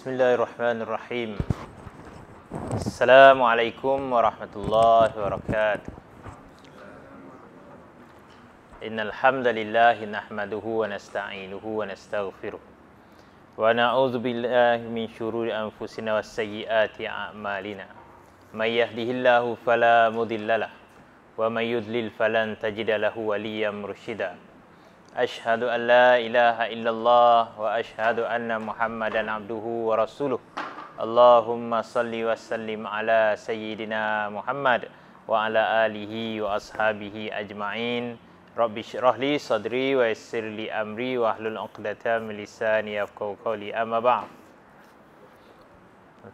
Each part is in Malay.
Bismillahirrahmanirrahim. Assalamualaikum warahmatullahi wabarakatuh. Innal hamdalillah nahmaduhu wa nasta'inuhu wa nastaghfiruh. Wa na'udzu billahi min shururi anfusina wa sayyiati a'malina. May yahdihillahu fala lah, wa may falan tajidalahu lahu waliyyan murshida. Ashhadu an la ilaha illallah wa ashhadu anna Muhammadan abduhu wa rasuluh. Allahumma salli wa sallim ala sayyidina Muhammad wa ala alihi wa ashabihi ajma'in. Rabbi syrah li sadri wa yassir li amri wa ahlul uqdata min lisani yafqahu qawli amma ba'd.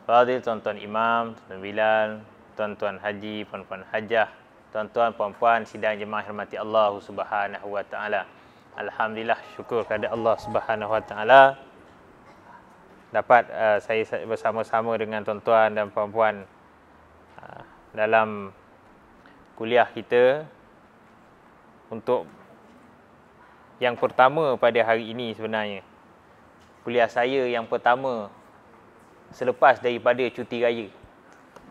Fadil tuan-tuan imam, tuan-tuan bilal, tuan-tuan haji, puan-puan hajah, tuan-tuan puan-puan sidang jemaah hormati Allah Subhanahu wa taala. Alhamdulillah syukur kepada Allah Subhanahu Wa Taala dapat uh, saya bersama-sama dengan tuan-tuan dan puan-puan uh, dalam kuliah kita untuk yang pertama pada hari ini sebenarnya kuliah saya yang pertama selepas daripada cuti raya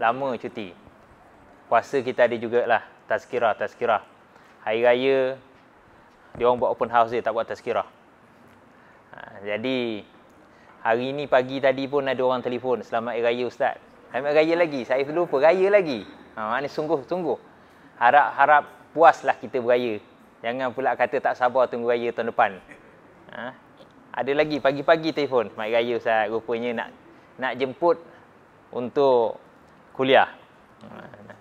lama cuti puasa kita ada jugalah tazkirah tazkirah hari raya dia orang buat open house dia tak buat tazkirah ha, jadi hari ni pagi tadi pun ada orang telefon selamat hari raya ustaz selamat raya lagi saya terlupa raya lagi ha maknanya sungguh sungguh harap harap puaslah kita beraya jangan pula kata tak sabar tunggu raya tahun depan ha ada lagi pagi-pagi telefon mak raya saya rupanya nak nak jemput untuk kuliah ha,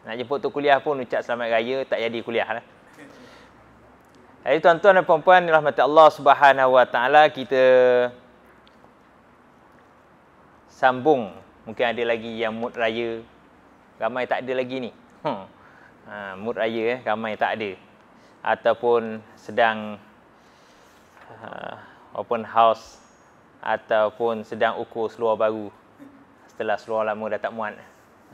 nak jemput untuk kuliah pun ucap selamat raya tak jadi kuliah lah. Jadi tuan-tuan dan puan-puan rahmat Allah Subhanahu Wa Taala kita sambung mungkin ada lagi yang mood raya ramai tak ada lagi ni. Hmm. Ha, mood raya eh ramai tak ada ataupun sedang uh, open house ataupun sedang ukur seluar baru setelah seluar lama dah tak muat.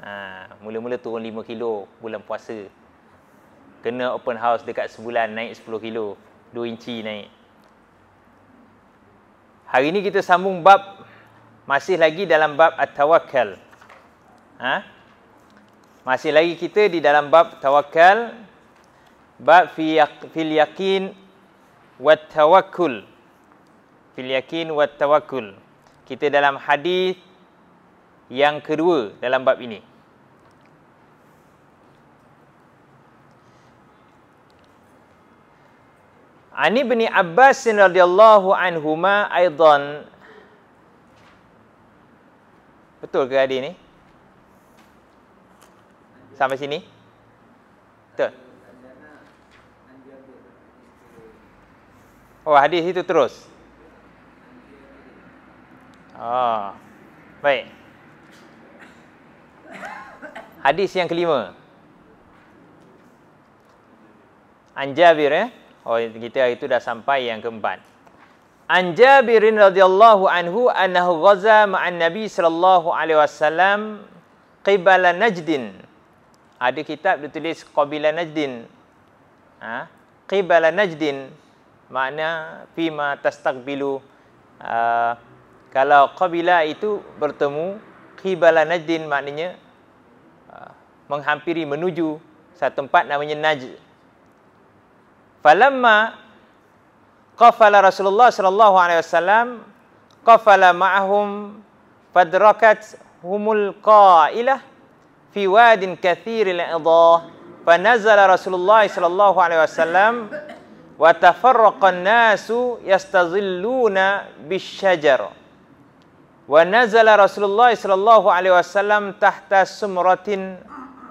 Ha, mula-mula turun 5 kilo bulan puasa kena open house dekat sebulan naik 10 kilo 2 inci naik hari ini kita sambung bab masih lagi dalam bab at-tawakkal ha masih lagi kita di dalam bab tawakkal bab fi fil yaqin wa tawakkul fil yaqin wa tawakkul kita dalam hadis yang kedua dalam bab ini Ani Ibni Abbas radhiyallahu anhuma aidan Betul ke hadis ni? Sampai sini? Betul. Oh, hadis itu terus. Oh. Baik. Hadis yang kelima. An Jabir eh? Oh kita itu dah sampai yang keempat. An Jabir radhiyallahu anhu annahu ghaza ma'an Nabi sallallahu alaihi wasallam qibala Najdin. Ada kitab ditulis qabila Najdin. Ah ha? qibala Najdin makna fima tastaqbilu uh, kalau qabila itu bertemu qibala Najdin maknanya uh, menghampiri menuju satu tempat namanya Najd فلما قفل رسول الله صلى الله عليه وسلم قفل معهم فادركتهم القائلة في واد كثير الإضاء فنزل رسول الله صلى الله عليه وسلم وتفرق الناس يستظلون بالشجر ونزل رسول الله صلى الله عليه وسلم تحت سمرة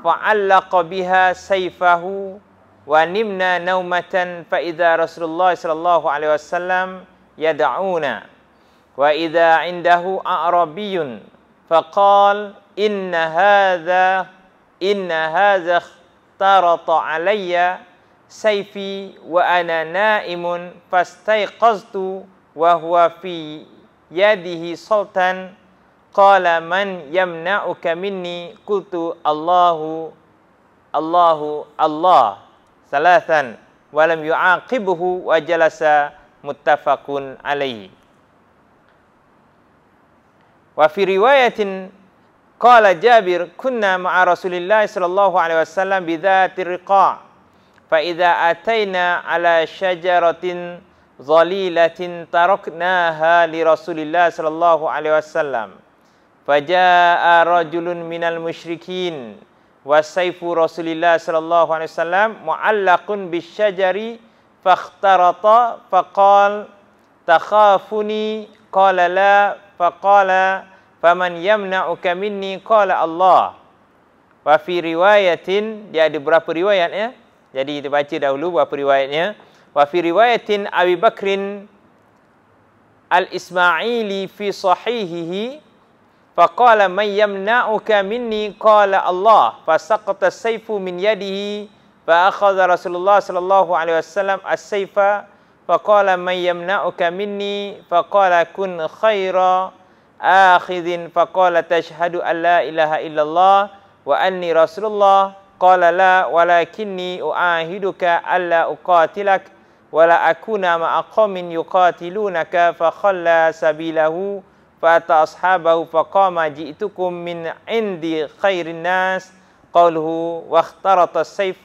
فعلق بها سيفه ونمنا نومة فإذا رسول الله صلى الله عليه وسلم يدعونا وإذا عنده أعربي فقال إن هذا إن هذا اخترط علي سيفي وأنا نائم فاستيقظت وهو في يده سلطان قال من يمنعك مني قلت الله الله الله ثلاثا ولم يعاقبه وجلس متفق عليه وفي رواية قال جابر كنا مع رسول الله صلى الله عليه وسلم بذات الرقاع فإذا أتينا على شجرة ظليلة تركناها لرسول الله صلى الله عليه وسلم فجاء رجل من المشركين wa saifu Rasulillah sallallahu alaihi wasallam muallaqun bisyajari fakhtarata faqal takhafuni qala la faqala faman yamna'uka minni qala Allah wa fi riwayatin dia ada berapa riwayat ya jadi kita baca dahulu berapa riwayatnya wa fi riwayatin Abi Bakrin Al-Ismaili fi sahihihi فقال من يمنعك مني قال الله فسقط السيف من يده فأخذ رسول الله صلى الله عليه وسلم السيف فقال من يمنعك مني فقال كن خيرا آخذ فقال تشهد أن لا إله إلا الله وأني رسول الله قال لا ولكني أعاهدك ألا أقاتلك ولا أكون مع قوم يقاتلونك فخلى سبيله fata ashabahu faqama ji'tukum min indi khairin nas qawluhu wa akhtarata sayf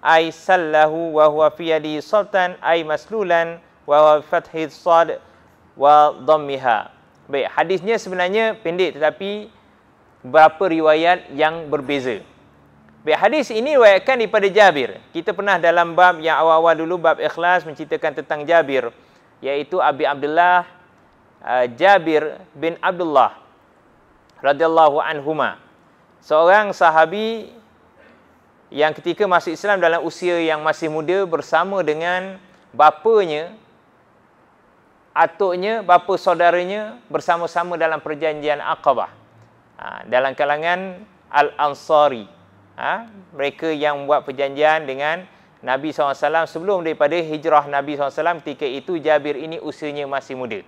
ay sallahu wa huwa fi yadi sultan ay maslulan wa huwa fathi sad wa dhammiha baik hadisnya sebenarnya pendek tetapi berapa riwayat yang berbeza baik hadis ini riwayatkan daripada Jabir kita pernah dalam bab yang awal-awal dulu bab ikhlas menceritakan tentang Jabir iaitu Abi Abdullah Ah, Jabir bin Abdullah radhiyallahu anhuma seorang sahabi yang ketika masuk Islam dalam usia yang masih muda bersama dengan bapanya atuknya bapa saudaranya bersama-sama dalam perjanjian Aqabah ah, dalam kalangan Al-Ansari ah, mereka yang buat perjanjian dengan Nabi SAW sebelum daripada hijrah Nabi SAW ketika itu Jabir ini usianya masih muda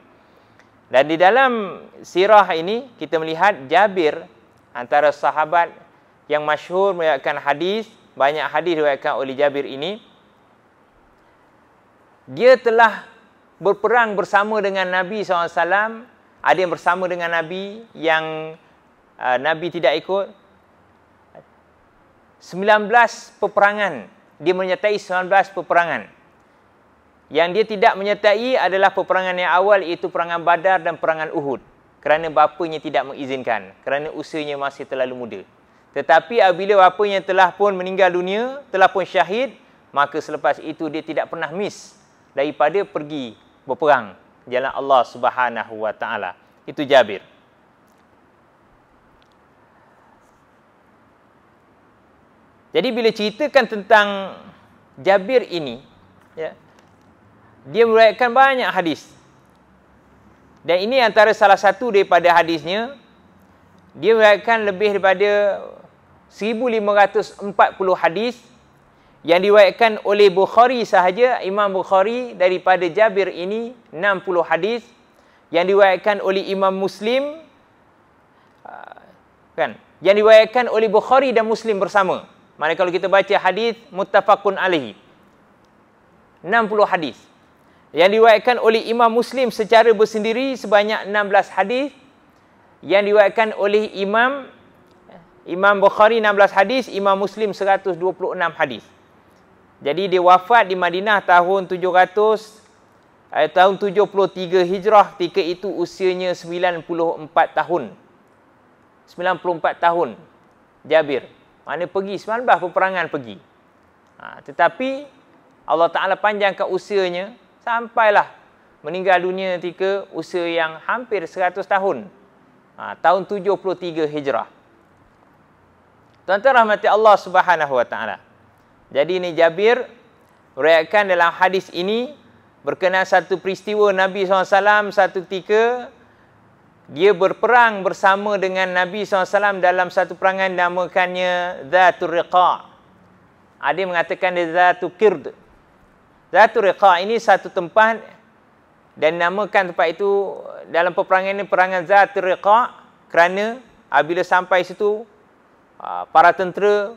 dan di dalam sirah ini kita melihat Jabir antara sahabat yang masyhur meriwayatkan hadis, banyak hadis diriwayatkan oleh Jabir ini. Dia telah berperang bersama dengan Nabi SAW Ada yang bersama dengan Nabi Yang uh, Nabi tidak ikut 19 peperangan Dia menyertai 19 peperangan yang dia tidak menyertai adalah peperangan yang awal iaitu perangan Badar dan perangan Uhud. Kerana bapanya tidak mengizinkan. Kerana usianya masih terlalu muda. Tetapi apabila bapanya telah pun meninggal dunia, telah pun syahid, maka selepas itu dia tidak pernah miss daripada pergi berperang jalan Allah Subhanahu Wa Taala. Itu Jabir. Jadi bila ceritakan tentang Jabir ini, ya, dia meriwayatkan banyak hadis. Dan ini antara salah satu daripada hadisnya dia meriwayatkan lebih daripada 1540 hadis yang diriwayatkan oleh Bukhari sahaja Imam Bukhari daripada Jabir ini 60 hadis yang diriwayatkan oleh Imam Muslim ah, kan yang diriwayatkan oleh Bukhari dan Muslim bersama. Mana kalau kita baca hadis muttafaqun alaihi 60 hadis yang diriwayatkan oleh Imam Muslim secara bersendiri sebanyak 16 hadis yang diriwayatkan oleh Imam Imam Bukhari 16 hadis, Imam Muslim 126 hadis. Jadi dia wafat di Madinah tahun 700 eh, tahun 73 Hijrah ketika itu usianya 94 tahun. 94 tahun Jabir. Mana pergi 19 peperangan pergi. Ha, tetapi Allah Taala panjangkan usianya sampailah meninggal dunia ketika usia yang hampir 100 tahun. Ha, tahun 73 Hijrah. Tuan-tuan rahmati Allah Subhanahu wa taala. Jadi ini Jabir meriwayatkan dalam hadis ini berkenaan satu peristiwa Nabi SAW satu ketika dia berperang bersama dengan Nabi SAW dalam satu perangan namakannya Zatul Riqa. Adi ha, mengatakan dia Zatul Qird. Zatul Riqa ini satu tempat dan namakan tempat itu dalam peperangan ini perangan Zatul Riqa kerana apabila sampai situ ah, para tentera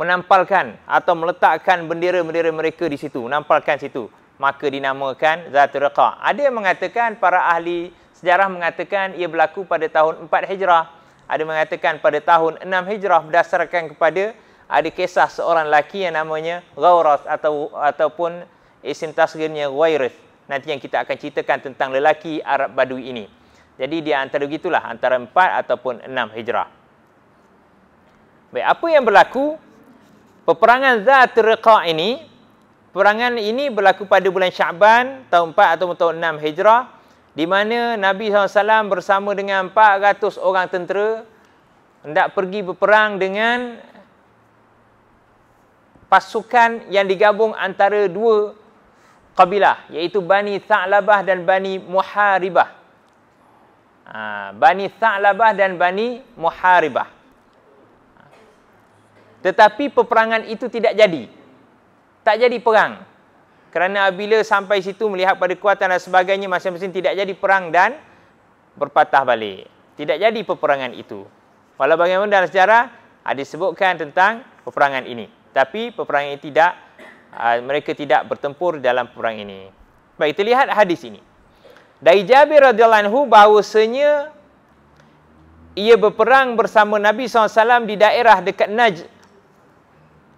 menampalkan atau meletakkan bendera-bendera mereka di situ, nampalkan situ. Maka dinamakan Zatul Riqa. Ada yang mengatakan para ahli sejarah mengatakan ia berlaku pada tahun 4 Hijrah. Ada mengatakan pada tahun 6 Hijrah berdasarkan kepada ada kisah seorang lelaki yang namanya Gawras atau ataupun isim tasghirnya Ghairith. Nanti yang kita akan ceritakan tentang lelaki Arab Badui ini. Jadi dia antara gitulah antara 4 ataupun 6 Hijrah. Baik, apa yang berlaku? Peperangan Zat Raqa ini, peperangan ini berlaku pada bulan Syaban tahun 4 atau tahun 6 Hijrah di mana Nabi SAW bersama dengan 400 orang tentera hendak pergi berperang dengan pasukan yang digabung antara dua kabilah iaitu Bani Sa'labah dan Bani Muharibah. Ha, Bani Sa'labah dan Bani Muharibah. Tetapi peperangan itu tidak jadi. Tak jadi perang. Kerana bila sampai situ melihat pada kekuatan dan sebagainya masing-masing tidak jadi perang dan berpatah balik. Tidak jadi peperangan itu. Walau bagaimana dalam sejarah ada sebutkan tentang peperangan ini. Tapi peperangan ini tidak Ah, mereka tidak bertempur dalam perang ini. Baik, kita lihat hadis ini. Dari Jabir radhiyallahu anhu bahawasanya ia berperang bersama Nabi SAW di daerah dekat Naj.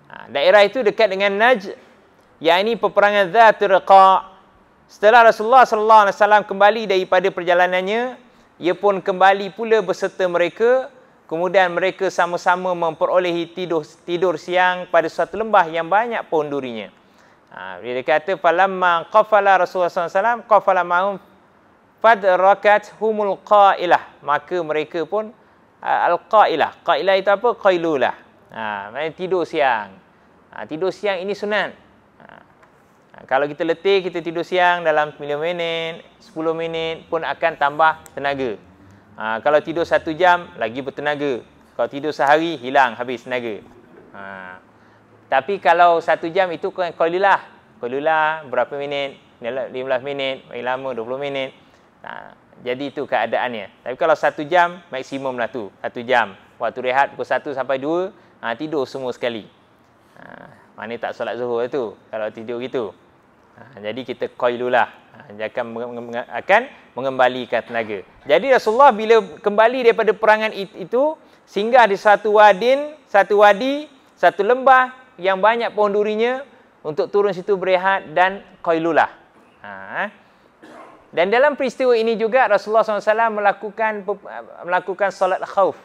Ah, daerah itu dekat dengan Naj. Yang ini peperangan Zatul Setelah Rasulullah SAW kembali daripada perjalanannya, ia pun kembali pula berserta mereka. Kemudian mereka sama-sama memperolehi tidur, tidur siang pada suatu lembah yang banyak pohon durinya. Ha, dia kata, Falamma qafala Rasulullah SAW, qafala ma'um fadrakat humul qailah. Maka mereka pun uh, al-qailah. Qailah itu apa? Qailulah. Ha, maknanya tidur siang. Ha, tidur siang ini sunat. Ha, ha kalau kita letih, kita tidur siang dalam 9 minit, 10 minit pun akan tambah tenaga. Ha, kalau tidur satu jam, lagi bertenaga. Kalau tidur sehari, hilang habis tenaga. Ha. Tapi kalau satu jam itu kolilah. Kolilah berapa minit, 15 minit, paling lama 20 minit. Ha. Jadi itu keadaannya. Tapi kalau satu jam, maksimum lah tu. Satu jam. Waktu rehat pukul satu sampai dua, ha, tidur semua sekali. Ha. Mana tak solat zuhur tu, kalau tidur gitu. Ha. Jadi kita kolilulah. Ha. Dia akan, akan mengembalikan tenaga. Jadi Rasulullah bila kembali daripada perangan itu singgah di satu wadin, satu wadi, satu lembah yang banyak pohon durinya untuk turun situ berehat dan qailulah. Ha. Eh. Dan dalam peristiwa ini juga Rasulullah SAW melakukan melakukan solat khauf.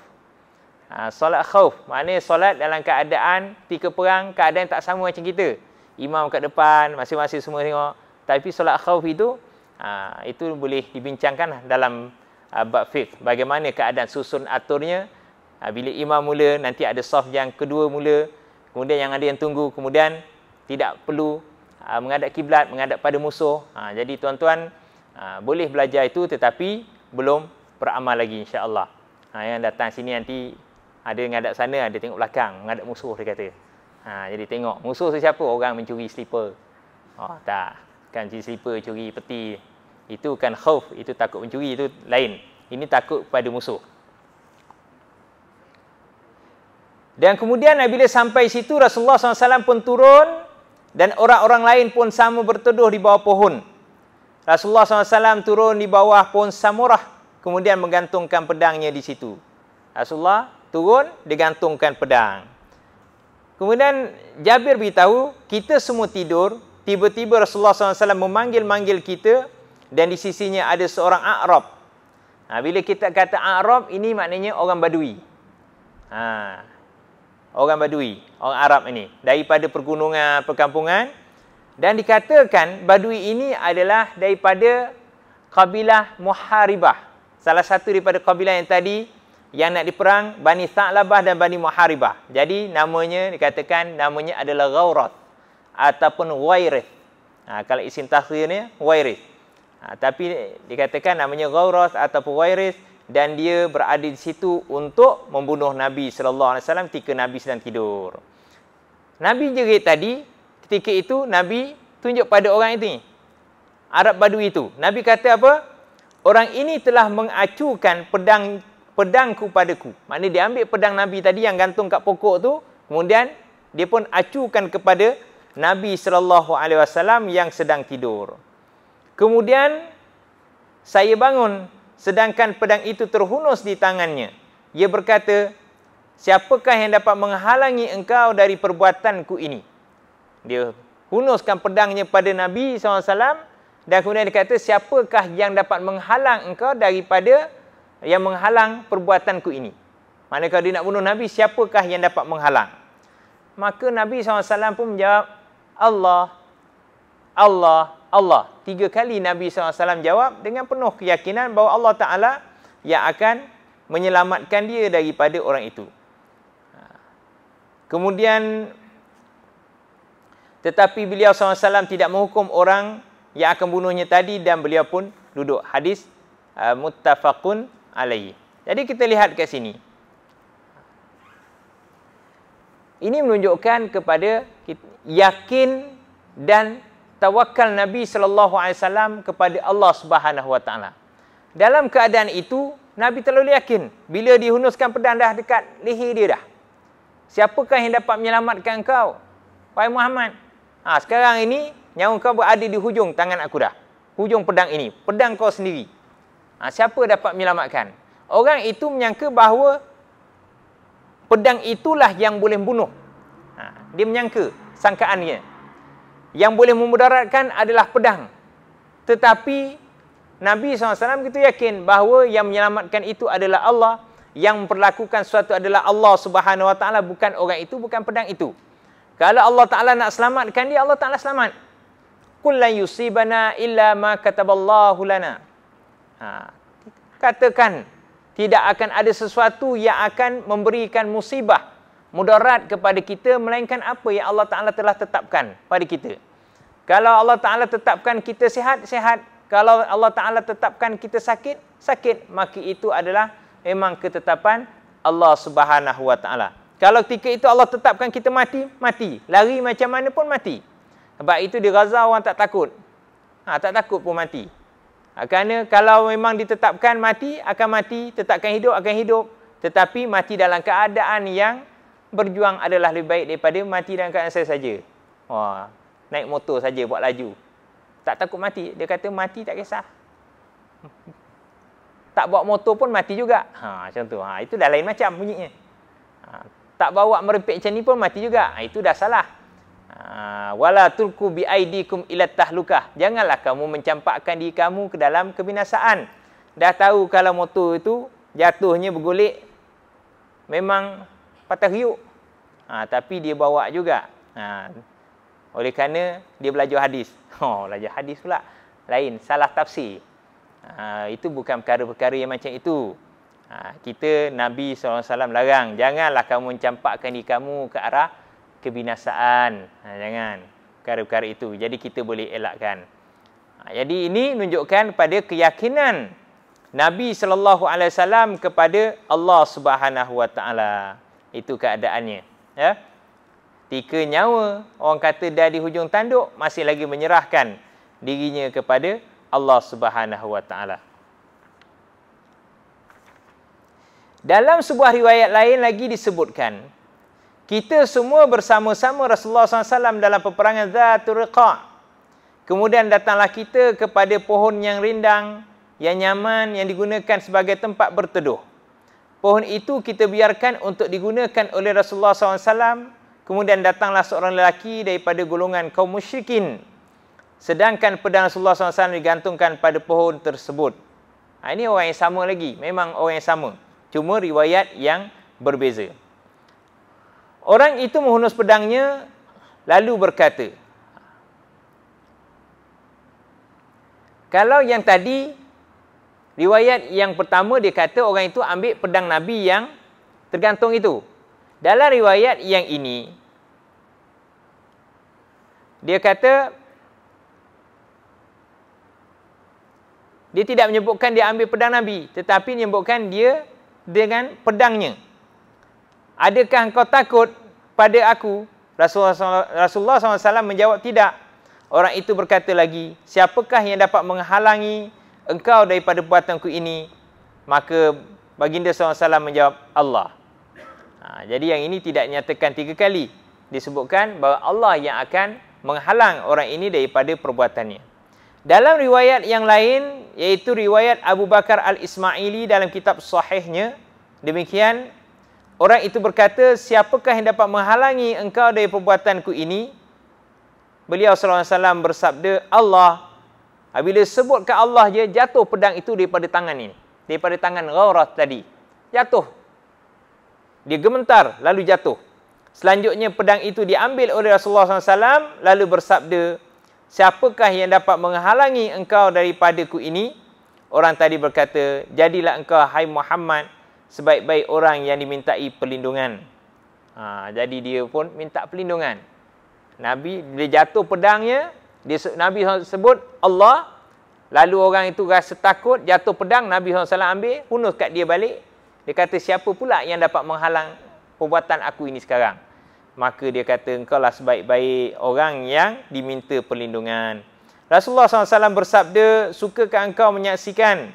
Ha, solat khauf maknanya solat dalam keadaan ketika perang keadaan tak sama macam kita. Imam kat depan, masing-masing semua tengok. Tapi solat khauf itu Ah, itu boleh dibincangkan dalam ah, bab fiqh bagaimana keadaan susun aturnya ah, bila imam mula nanti ada saf yang kedua mula kemudian yang ada yang tunggu kemudian tidak perlu menghadap kiblat menghadap pada musuh jadi tuan-tuan boleh belajar itu tetapi belum beramal lagi insya-Allah yang datang sini nanti ada menghadap sana ada tengok belakang menghadap musuh dia kata Ha, jadi tengok musuh siapa orang mencuri slipper. Oh tak, kan si slipper curi peti itu bukan khauf, itu takut mencuri itu lain. Ini takut pada musuh. Dan kemudian bila sampai situ Rasulullah SAW pun turun dan orang-orang lain pun sama berteduh di bawah pohon. Rasulullah SAW turun di bawah pohon samurah kemudian menggantungkan pedangnya di situ. Rasulullah turun digantungkan pedang. Kemudian Jabir beritahu kita semua tidur tiba-tiba Rasulullah SAW memanggil-manggil kita dan di sisinya ada seorang Arab. Ha, bila kita kata Arab ini maknanya orang Badui. Ha, orang Badui, orang Arab ini daripada pergunungan, perkampungan dan dikatakan Badui ini adalah daripada kabilah Muharibah. Salah satu daripada kabilah yang tadi yang nak diperang Bani Sa'labah dan Bani Muharibah. Jadi namanya dikatakan namanya adalah Gaurat ataupun Wairith. Ha, kalau isim takhirnya Wairith. Ha, tapi dikatakan namanya Gauras atau Wairis dan dia berada di situ untuk membunuh Nabi sallallahu alaihi wasallam ketika Nabi sedang tidur. Nabi juga tadi ketika itu Nabi tunjuk pada orang itu. Arab Badui itu. Nabi kata apa? Orang ini telah mengacukan pedang pedangku padaku. Maknanya dia ambil pedang Nabi tadi yang gantung kat pokok tu, kemudian dia pun acukan kepada Nabi sallallahu alaihi wasallam yang sedang tidur. Kemudian saya bangun sedangkan pedang itu terhunus di tangannya. Ia berkata, "Siapakah yang dapat menghalangi engkau dari perbuatanku ini?" Dia hunuskan pedangnya pada Nabi SAW dan kemudian dia kata, "Siapakah yang dapat menghalang engkau daripada yang menghalang perbuatanku ini?" Manakala dia nak bunuh Nabi, siapakah yang dapat menghalang? Maka Nabi SAW pun menjawab, Allah Allah, Allah. Tiga kali Nabi SAW jawab dengan penuh keyakinan bahawa Allah Ta'ala yang akan menyelamatkan dia daripada orang itu. Ha. Kemudian, tetapi beliau SAW tidak menghukum orang yang akan bunuhnya tadi dan beliau pun duduk. Hadis uh, muttafaqun alaihi. Jadi kita lihat kat sini. Ini menunjukkan kepada yakin dan tawakal Nabi sallallahu alaihi wasallam kepada Allah Subhanahu wa taala. Dalam keadaan itu, Nabi terlalu yakin bila dihunuskan pedang dah dekat leher dia dah. Siapakah yang dapat menyelamatkan engkau? Wahai Muhammad. Ha, sekarang ini nyawa kau berada di hujung tangan aku dah. Hujung pedang ini, pedang kau sendiri. Ha, siapa dapat menyelamatkan? Orang itu menyangka bahawa pedang itulah yang boleh bunuh. Ha, dia menyangka sangkaannya. Yang boleh memudaratkan adalah pedang. Tetapi Nabi SAW kita yakin bahawa yang menyelamatkan itu adalah Allah. Yang memperlakukan sesuatu adalah Allah Subhanahu Wa Taala bukan orang itu bukan pedang itu. Kalau Allah Taala nak selamatkan dia Allah Taala selamat. Kul la yusibana illa ma kataballahu lana. Ha. Katakan tidak akan ada sesuatu yang akan memberikan musibah mudarat kepada kita melainkan apa yang Allah Taala telah tetapkan pada kita. Kalau Allah Ta'ala tetapkan kita sihat, sihat. Kalau Allah Ta'ala tetapkan kita sakit, sakit. Maka itu adalah memang ketetapan Allah Subhanahu Wa Ta'ala. Kalau ketika itu Allah tetapkan kita mati, mati. Lari macam mana pun mati. Sebab itu di Gaza orang tak takut. ha, tak takut pun mati. Ha, kerana kalau memang ditetapkan mati, akan mati. Tetapkan hidup, akan hidup. Tetapi mati dalam keadaan yang berjuang adalah lebih baik daripada mati dalam keadaan saya saja. Wah, naik motor saja buat laju. Tak takut mati. Dia kata mati tak kisah. Tak bawa motor pun mati juga. Ha macam tu. Ha itu dah lain macam bunyinya. Ha, tak bawa merepek macam ni pun mati juga. Ha, itu dah salah. Ha wala tulku bi ila tahlukah. Janganlah kamu mencampakkan diri kamu ke dalam kebinasaan. Dah tahu kalau motor itu jatuhnya bergolek memang patah riuk. Ha, tapi dia bawa juga. Ha, oleh kerana dia belajar hadis. oh, belajar hadis pula. Lain, salah tafsir. Ha, itu bukan perkara-perkara yang macam itu. Ha, kita Nabi SAW larang. Janganlah kamu mencampakkan diri kamu ke arah kebinasaan. Ha, jangan. Perkara-perkara itu. Jadi kita boleh elakkan. Ha, jadi ini menunjukkan pada keyakinan Nabi saw kepada Allah Subhanahu Itu keadaannya. Ya tiga nyawa orang kata dah di hujung tanduk masih lagi menyerahkan dirinya kepada Allah Subhanahu Wa Taala. Dalam sebuah riwayat lain lagi disebutkan, kita semua bersama-sama Rasulullah SAW dalam peperangan Zaturqa' Kemudian datanglah kita kepada pohon yang rindang, yang nyaman, yang digunakan sebagai tempat berteduh. Pohon itu kita biarkan untuk digunakan oleh Rasulullah SAW Kemudian datanglah seorang lelaki daripada golongan kaum musyrikin. Sedangkan pedang Rasulullah SAW digantungkan pada pohon tersebut. Ha, ini orang yang sama lagi. Memang orang yang sama. Cuma riwayat yang berbeza. Orang itu menghunus pedangnya lalu berkata. Kalau yang tadi, riwayat yang pertama dia kata orang itu ambil pedang Nabi yang tergantung itu. Dalam riwayat yang ini dia kata dia tidak menyebutkan dia ambil pedang Nabi tetapi menyebutkan dia dengan pedangnya. Adakah engkau takut pada aku? Rasulullah SAW menjawab tidak. Orang itu berkata lagi, siapakah yang dapat menghalangi engkau daripada buatanku ini? Maka baginda SAW menjawab, Allah. Ha, jadi yang ini tidak nyatakan tiga kali disebutkan bahawa Allah yang akan menghalang orang ini daripada perbuatannya. Dalam riwayat yang lain iaitu riwayat Abu Bakar Al-Ismaili dalam kitab sahihnya demikian orang itu berkata siapakah yang dapat menghalangi engkau dari perbuatanku ini? Beliau sallallahu alaihi wasallam bersabda Allah. Apabila sebut ke Allah je jatuh pedang itu daripada tangan ini, daripada tangan Ghaurah tadi. Jatuh dia gemetar lalu jatuh. Selanjutnya pedang itu diambil oleh Rasulullah SAW lalu bersabda, siapakah yang dapat menghalangi engkau daripada ku ini? Orang tadi berkata, jadilah engkau hai Muhammad sebaik-baik orang yang dimintai perlindungan. Ha, jadi dia pun minta perlindungan. Nabi dia jatuh pedangnya, dia, Nabi sebut Allah Lalu orang itu rasa takut, jatuh pedang, Nabi SAW ambil, hunus kat dia balik, dia kata siapa pula yang dapat menghalang perbuatan aku ini sekarang? Maka dia kata engkau lah sebaik-baik orang yang diminta perlindungan. Rasulullah SAW bersabda, sukakah engkau menyaksikan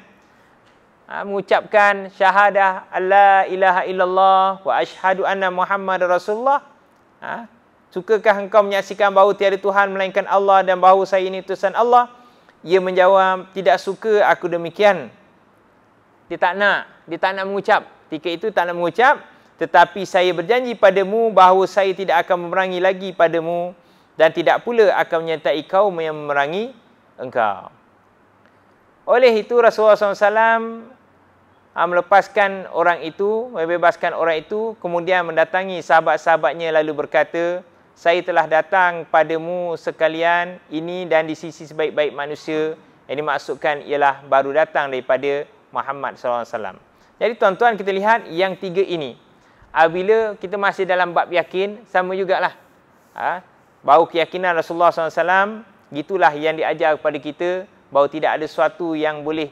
ha, mengucapkan syahadah Allah ilaha illallah wa ashadu anna Muhammad Rasulullah ha, sukakah engkau menyaksikan bahawa tiada Tuhan melainkan Allah dan bahawa saya ini utusan Allah ia menjawab tidak suka aku demikian dia tak nak dia tak nak mengucap. Ketika itu tak nak mengucap. Tetapi saya berjanji padamu bahawa saya tidak akan memerangi lagi padamu. Dan tidak pula akan menyertai kau yang memerangi engkau. Oleh itu Rasulullah SAW ah, melepaskan orang itu, membebaskan orang itu. Kemudian mendatangi sahabat-sahabatnya lalu berkata, saya telah datang padamu sekalian ini dan di sisi sebaik-baik manusia. Yang dimaksudkan ialah baru datang daripada Muhammad SAW. Jadi tuan-tuan kita lihat yang tiga ini. Bila kita masih dalam bab yakin, sama juga jugalah. Ha? Bahawa keyakinan Rasulullah SAW, gitulah yang diajar kepada kita. Bahawa tidak ada sesuatu yang boleh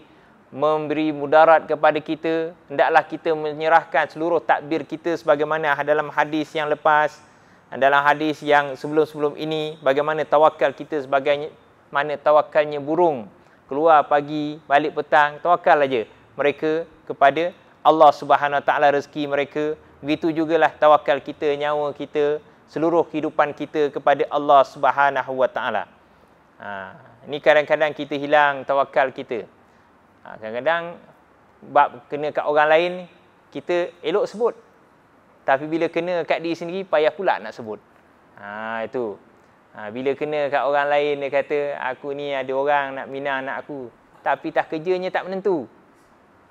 memberi mudarat kepada kita. Hendaklah kita menyerahkan seluruh takbir kita sebagaimana dalam hadis yang lepas. Dalam hadis yang sebelum-sebelum ini, bagaimana tawakal kita sebagai mana tawakalnya burung. Keluar pagi, balik petang, tawakal saja mereka kepada Allah Subhanahu taala rezeki mereka begitu jugalah tawakal kita nyawa kita seluruh kehidupan kita kepada Allah Subhanahu wa taala ha ini kadang-kadang kita hilang tawakal kita ha, kadang-kadang bab kena kat orang lain kita elok sebut tapi bila kena kat diri sendiri payah pula nak sebut ha itu ha, bila kena kat orang lain dia kata aku ni ada orang nak minang anak aku tapi tak kerjanya tak menentu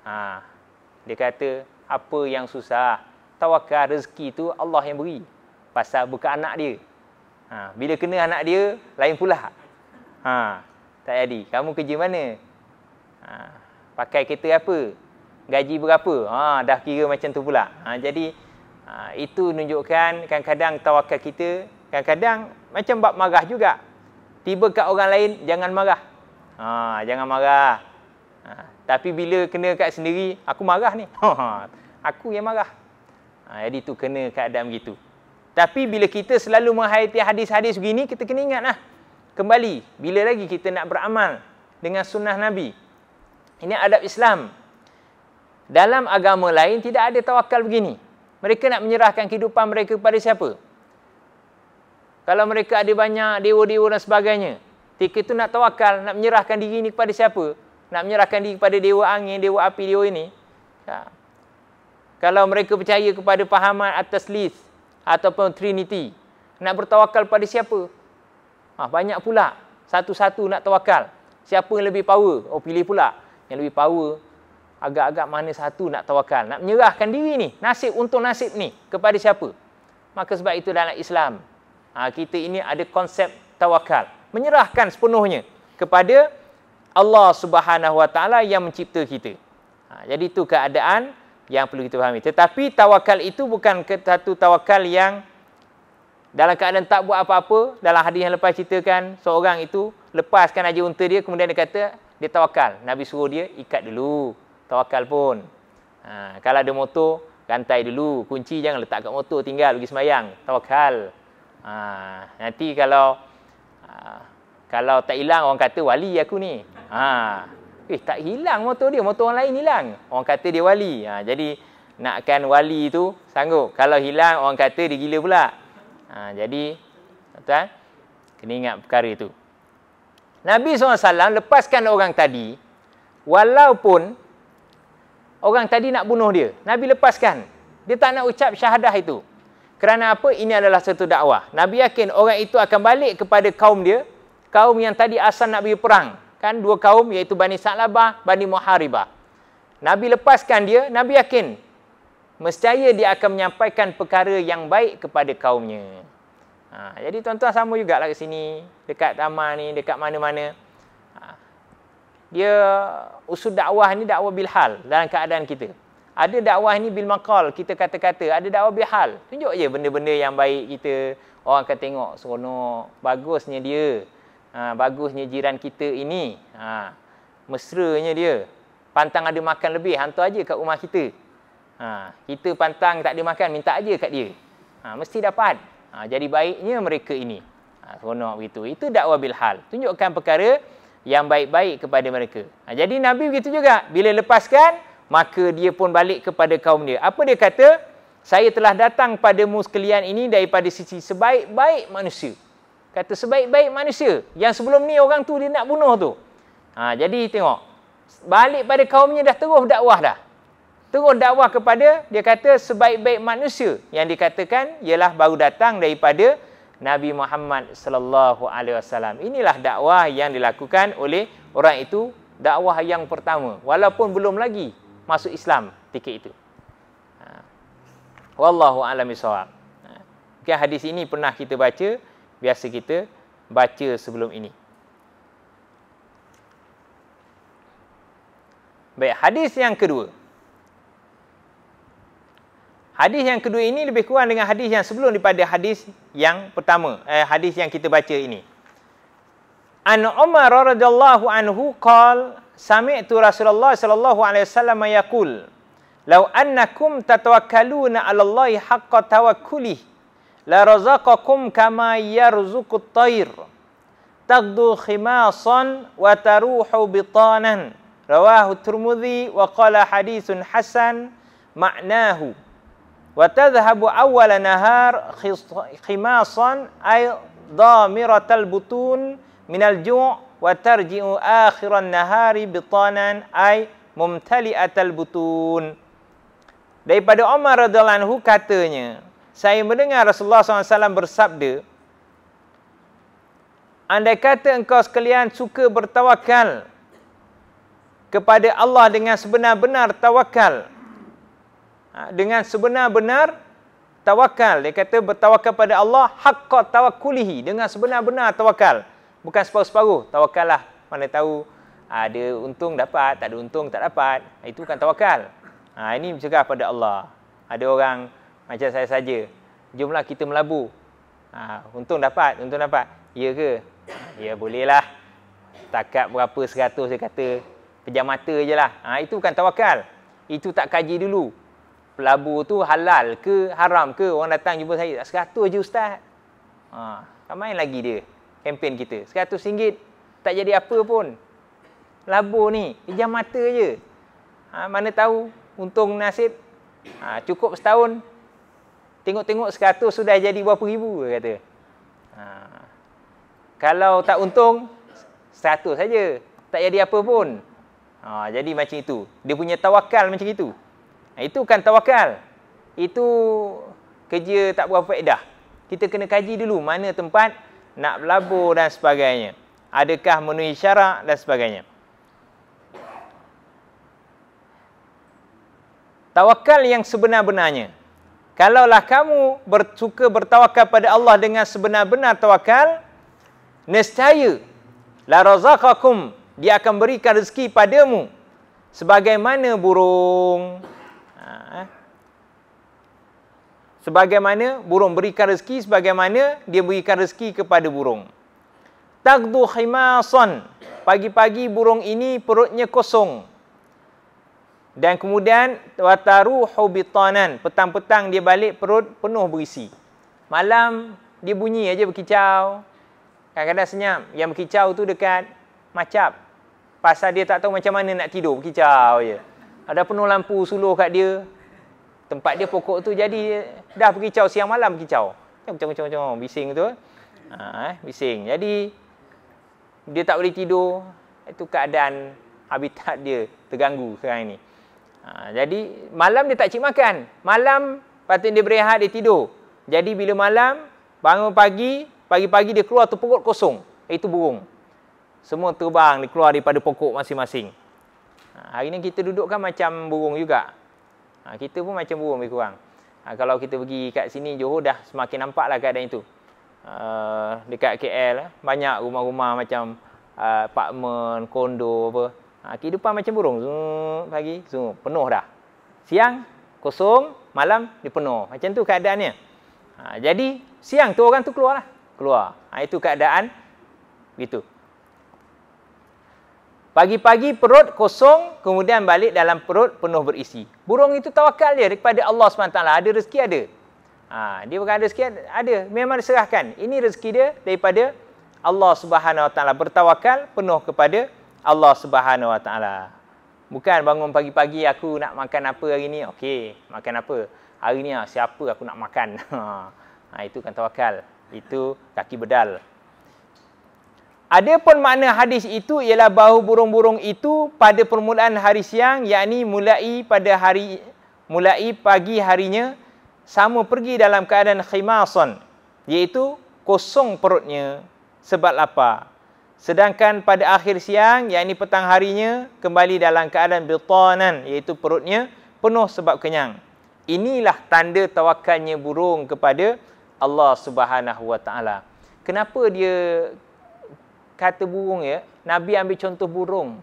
ha dia kata apa yang susah tawakal rezeki tu Allah yang beri pasal buka anak dia. Ha, bila kena anak dia lain pula. Ha, tak jadi. Kamu kerja mana? Ha, pakai kereta apa? Gaji berapa? Ha, dah kira macam tu pula. Ha, jadi ha, itu menunjukkan kadang-kadang tawakal kita kadang-kadang macam bab marah juga. Tiba kat orang lain jangan marah. Ha, jangan marah. Ha, tapi bila kena kat sendiri, aku marah ni. Ha, ha, aku yang marah. Ha, jadi tu kena keadaan gitu. Tapi bila kita selalu menghayati hadis-hadis begini, kita kena ingatlah. Kembali, bila lagi kita nak beramal dengan sunnah Nabi. Ini adab Islam. Dalam agama lain, tidak ada tawakal begini. Mereka nak menyerahkan kehidupan mereka kepada siapa? Kalau mereka ada banyak dewa-dewa dan sebagainya. Ketika itu nak tawakal, nak menyerahkan diri ini kepada siapa? nak menyerahkan diri kepada dewa angin, dewa api, dewa ini. Ha. Kalau mereka percaya kepada pahaman atas lith ataupun trinity, nak bertawakal pada siapa? Ha, banyak pula. Satu-satu nak tawakal. Siapa yang lebih power? Oh, pilih pula. Yang lebih power, agak-agak mana satu nak tawakal. Nak menyerahkan diri ni. Nasib, untuk nasib ni. Kepada siapa? Maka sebab itu dalam Islam, ha, kita ini ada konsep tawakal. Menyerahkan sepenuhnya kepada Allah Subhanahu Wa Taala yang mencipta kita. Ha, jadi itu keadaan yang perlu kita fahami. Tetapi tawakal itu bukan satu tawakal yang dalam keadaan tak buat apa-apa, dalam hadis yang lepas ceritakan, seorang itu lepaskan aja unta dia, kemudian dia kata, dia tawakal. Nabi suruh dia, ikat dulu. Tawakal pun. Ha, kalau ada motor, rantai dulu. Kunci jangan letak kat motor, tinggal pergi semayang. Tawakal. Ha, nanti kalau kalau tak hilang orang kata wali aku ni. Ha. Eh tak hilang motor dia, motor orang lain hilang. Orang kata dia wali. Ha jadi nakkan wali tu sanggup. Kalau hilang orang kata dia gila pula. Ha jadi tuan kena ingat perkara itu. Nabi SAW lepaskan orang tadi walaupun orang tadi nak bunuh dia. Nabi lepaskan. Dia tak nak ucap syahadah itu. Kerana apa? Ini adalah satu dakwah. Nabi yakin orang itu akan balik kepada kaum dia kaum yang tadi asal nak pergi perang. Kan dua kaum iaitu Bani Sa'labah, Bani Muharibah. Nabi lepaskan dia, Nabi yakin. Mestaya dia akan menyampaikan perkara yang baik kepada kaumnya. Ha, jadi tuan-tuan sama juga lah ke sini. Dekat taman ni, dekat mana-mana. Ha, dia usul dakwah ni dakwah bilhal dalam keadaan kita. Ada dakwah ni bil maqal kita kata-kata, ada dakwah bilhal Tunjuk je benda-benda yang baik kita orang akan tengok seronok, bagusnya dia ha, bagusnya jiran kita ini ha, mesranya dia pantang ada makan lebih hantar aja kat rumah kita ha, kita pantang tak ada makan minta aja kat dia ha, mesti dapat ha, jadi baiknya mereka ini ha, seronok begitu itu dakwah bilhal tunjukkan perkara yang baik-baik kepada mereka ha, jadi Nabi begitu juga bila lepaskan maka dia pun balik kepada kaum dia apa dia kata saya telah datang pada sekalian ini daripada sisi sebaik-baik manusia kata sebaik-baik manusia yang sebelum ni orang tu dia nak bunuh tu ha, jadi tengok balik pada kaumnya dah terus dakwah dah terus dakwah kepada dia kata sebaik-baik manusia yang dikatakan ialah baru datang daripada Nabi Muhammad sallallahu alaihi wasallam. Inilah dakwah yang dilakukan oleh orang itu, dakwah yang pertama walaupun belum lagi masuk Islam tiket itu. Ha. Wallahu alam bisawab. Mungkin ha. hadis ini pernah kita baca biasa kita baca sebelum ini. Baik, hadis yang kedua. Hadis yang kedua ini lebih kurang dengan hadis yang sebelum daripada hadis yang pertama, eh, hadis yang kita baca ini. An Umar radhiyallahu anhu qal sami'tu Rasulullah sallallahu alaihi wasallam yaqul Lau annakum tatawakkaluna 'ala Allah haqqa tawakkulihi la razaqakum kama yarzuqut tayr taqdu khimasan wa taruhu bitanan rawahu turmudhi wa qala hadithun hasan ma'nahu wa tadhhabu awwal nahar khimasan ay damiratal butun min al-ju' wa tarji'u akhir an-nahari bitanan ay mumtali'atal butun daripada Umar radhiyallahu katanya saya mendengar Rasulullah SAW bersabda, Andai kata engkau sekalian suka bertawakal kepada Allah dengan sebenar-benar tawakal. Ha, dengan sebenar-benar tawakal. Dia kata bertawakal pada Allah haqqa tawakulihi. Dengan sebenar-benar tawakal. Bukan separuh-separuh. Tawakal lah. Mana tahu ha, ada untung dapat, tak ada untung tak dapat. Ha, itu bukan tawakal. Ini bercakap pada Allah. Ada orang macam saya saja. Jumlah kita melabu. Ha, untung dapat, untung dapat. Ya ke? Ya boleh lah. Takat berapa seratus dia kata. Pejam mata je lah. Ha, itu bukan tawakal. Itu tak kaji dulu. Pelabu tu halal ke haram ke? Orang datang jumpa saya. Seratus je ustaz. Ha, tak main lagi dia. Kempen kita. Seratus ringgit. Tak jadi apa pun. Labu ni. Pejam mata je. Ha, mana tahu. Untung nasib. Ha, cukup setahun. Tengok-tengok sekatu sudah jadi berapa ribu kata. Ha. Kalau tak untung satu saja. Tak jadi apa pun. Ha, jadi macam itu. Dia punya tawakal macam itu. Ha, itu kan tawakal. Itu kerja tak berapa faedah. Kita kena kaji dulu mana tempat nak labur dan sebagainya. Adakah memenuhi syarak dan sebagainya. Tawakal yang sebenar-benarnya. Kalaulah kamu bersuka bertawakal pada Allah dengan sebenar-benar tawakal, nescaya la razaqakum dia akan berikan rezeki padamu sebagaimana burung ha, eh. sebagaimana burung berikan rezeki sebagaimana dia berikan rezeki kepada burung tagdu khimasan pagi-pagi burung ini perutnya kosong dan kemudian wataru hubitanan. Petang-petang dia balik perut penuh berisi. Malam dia bunyi aja berkicau. Kadang-kadang senyap. Yang berkicau tu dekat macap. Pasal dia tak tahu macam mana nak tidur. Berkicau je. Ada penuh lampu suluh kat dia. Tempat dia pokok tu jadi dah berkicau siang malam berkicau. Macam-macam-macam bising tu. Ha, eh, bising. Jadi dia tak boleh tidur. Itu keadaan habitat dia terganggu sekarang ni. Ha, jadi malam dia tak cik makan. Malam patin dia berehat, dia tidur. Jadi bila malam, bangun pagi, pagi-pagi dia keluar tu pokok kosong. Itu burung. Semua terbang, dia keluar daripada pokok masing-masing. Ha, hari ni kita duduk kan macam burung juga. Ha, kita pun macam burung lebih kurang. Ha, kalau kita pergi kat sini, Johor dah semakin nampaklah keadaan itu. Uh, dekat KL, banyak rumah-rumah macam uh, ha, apartmen, kondo, apa. Ha, kehidupan macam burung. Zung, pagi, zung, penuh dah. Siang, kosong. Malam, dia penuh. Macam tu keadaannya. Ha, jadi, siang tu orang tu keluar lah. Keluar. Ha, itu keadaan. Begitu. Pagi-pagi perut kosong, kemudian balik dalam perut penuh berisi. Burung itu tawakal dia daripada Allah SWT. Ada rezeki ada. Ha, dia bukan ada rezeki ada. Memang diserahkan. Ini rezeki dia daripada Allah Subhanahu Wa Taala bertawakal penuh kepada Allah Subhanahu Wa Taala. Bukan bangun pagi-pagi aku nak makan apa hari ni. Okey, makan apa? Hari ni ah, siapa aku nak makan? Ha, itu kan tawakal. Itu kaki bedal. Adapun makna hadis itu ialah bahu burung-burung itu pada permulaan hari siang yakni mulai pada hari mulai pagi harinya sama pergi dalam keadaan khimasan iaitu kosong perutnya sebab lapar Sedangkan pada akhir siang, yakni petang harinya, kembali dalam keadaan bitanan, iaitu perutnya penuh sebab kenyang. Inilah tanda tawakannya burung kepada Allah Subhanahu Wa Taala. Kenapa dia kata burung ya? Nabi ambil contoh burung.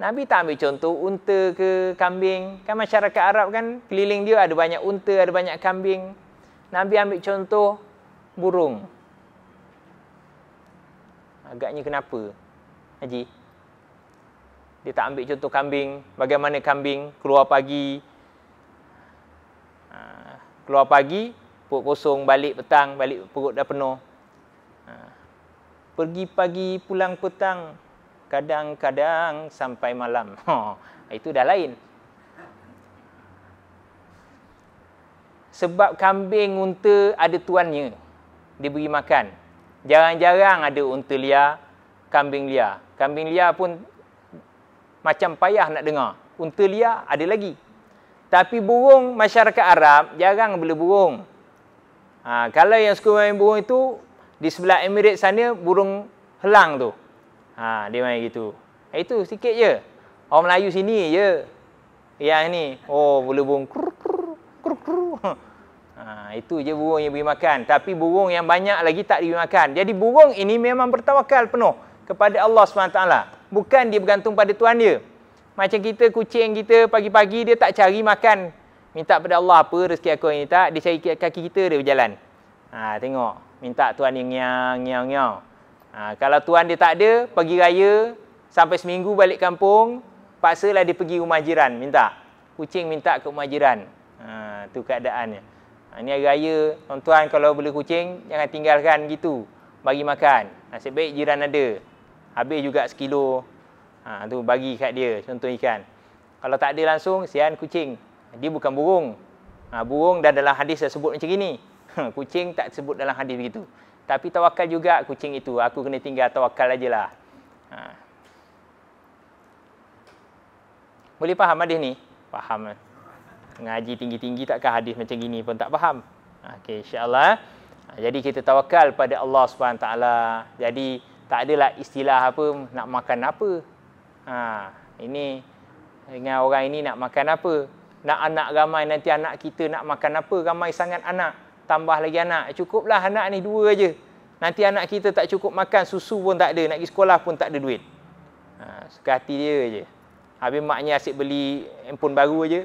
Nabi tak ambil contoh unta ke kambing. Kan masyarakat Arab kan keliling dia ada banyak unta, ada banyak kambing. Nabi ambil contoh Burung. Agaknya kenapa? Haji. Dia tak ambil contoh kambing. Bagaimana kambing keluar pagi. Ha, keluar pagi, perut kosong, balik petang, balik perut dah penuh. Ha. Pergi pagi, pulang petang. Kadang-kadang sampai malam. Ha, itu dah lain. Sebab kambing unta ada tuannya. Dia beri makan. Jarang-jarang ada unta liar, kambing liar. Kambing liar pun macam payah nak dengar. Unta liar ada lagi. Tapi burung masyarakat Arab jarang bela burung. Ha, kalau yang suka main burung itu, di sebelah Emirates sana burung helang tu. Ha, dia main gitu. Itu sikit je. Orang Melayu sini je. Yang ni, oh bela burung. Kru, kru, kru, kru. Ha, itu je burung yang beri makan. Tapi burung yang banyak lagi tak diberi makan. Jadi burung ini memang bertawakal penuh kepada Allah SWT. Bukan dia bergantung pada Tuhan dia. Macam kita kucing kita pagi-pagi dia tak cari makan. Minta pada Allah apa rezeki aku ini tak. Dia cari kaki kita dia berjalan. Ha, tengok. Minta Tuhan dia nyang nyang. ngiang. Ha, kalau Tuhan dia tak ada, pergi raya. Sampai seminggu balik kampung. Paksalah dia pergi rumah jiran. Minta. Kucing minta ke rumah jiran. Ha, keadaannya. Ini ha, hari raya, tuan-tuan kalau beli kucing, jangan tinggalkan gitu. Bagi makan. Nasib baik jiran ada. Habis juga sekilo. Ha, tu bagi kat dia, contoh ikan. Kalau tak ada langsung, sian kucing. Dia bukan burung. Ha, burung dah dalam hadis dah sebut macam ini. Ha, kucing tak sebut dalam hadis begitu. Tapi tawakal juga kucing itu. Aku kena tinggal tawakal aje lah. Ha. Boleh faham hadis ni? Faham. Eh? mengaji tinggi-tinggi takkan hadis macam gini pun tak faham. Okey insya-Allah. Eh. Ha, jadi kita tawakal pada Allah Subhanahu taala. Jadi tak adalah istilah apa nak makan apa. Ha ini dengan orang ini nak makan apa? Nak anak ramai nanti anak kita nak makan apa? Ramai sangat anak. Tambah lagi anak. Cukuplah anak ni dua aje. Nanti anak kita tak cukup makan, susu pun tak ada, nak pergi sekolah pun tak ada duit. Ha, suka hati dia je. Habis maknya asyik beli handphone baru aje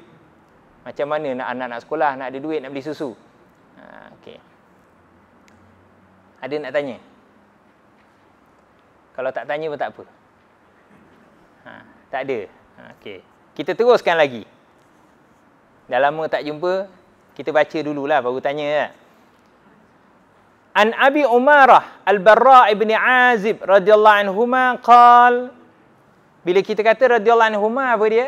macam mana nak anak nak sekolah nak ada duit nak beli susu ha, okey ada nak tanya kalau tak tanya pun tak apa ha, tak ada ha, okey kita teruskan lagi dah lama tak jumpa kita baca dululah baru tanya ya. An Abi Umarah Al-Barra ibni Azib radhiyallahu anhuma qal bila kita kata radhiyallahu anhuma apa dia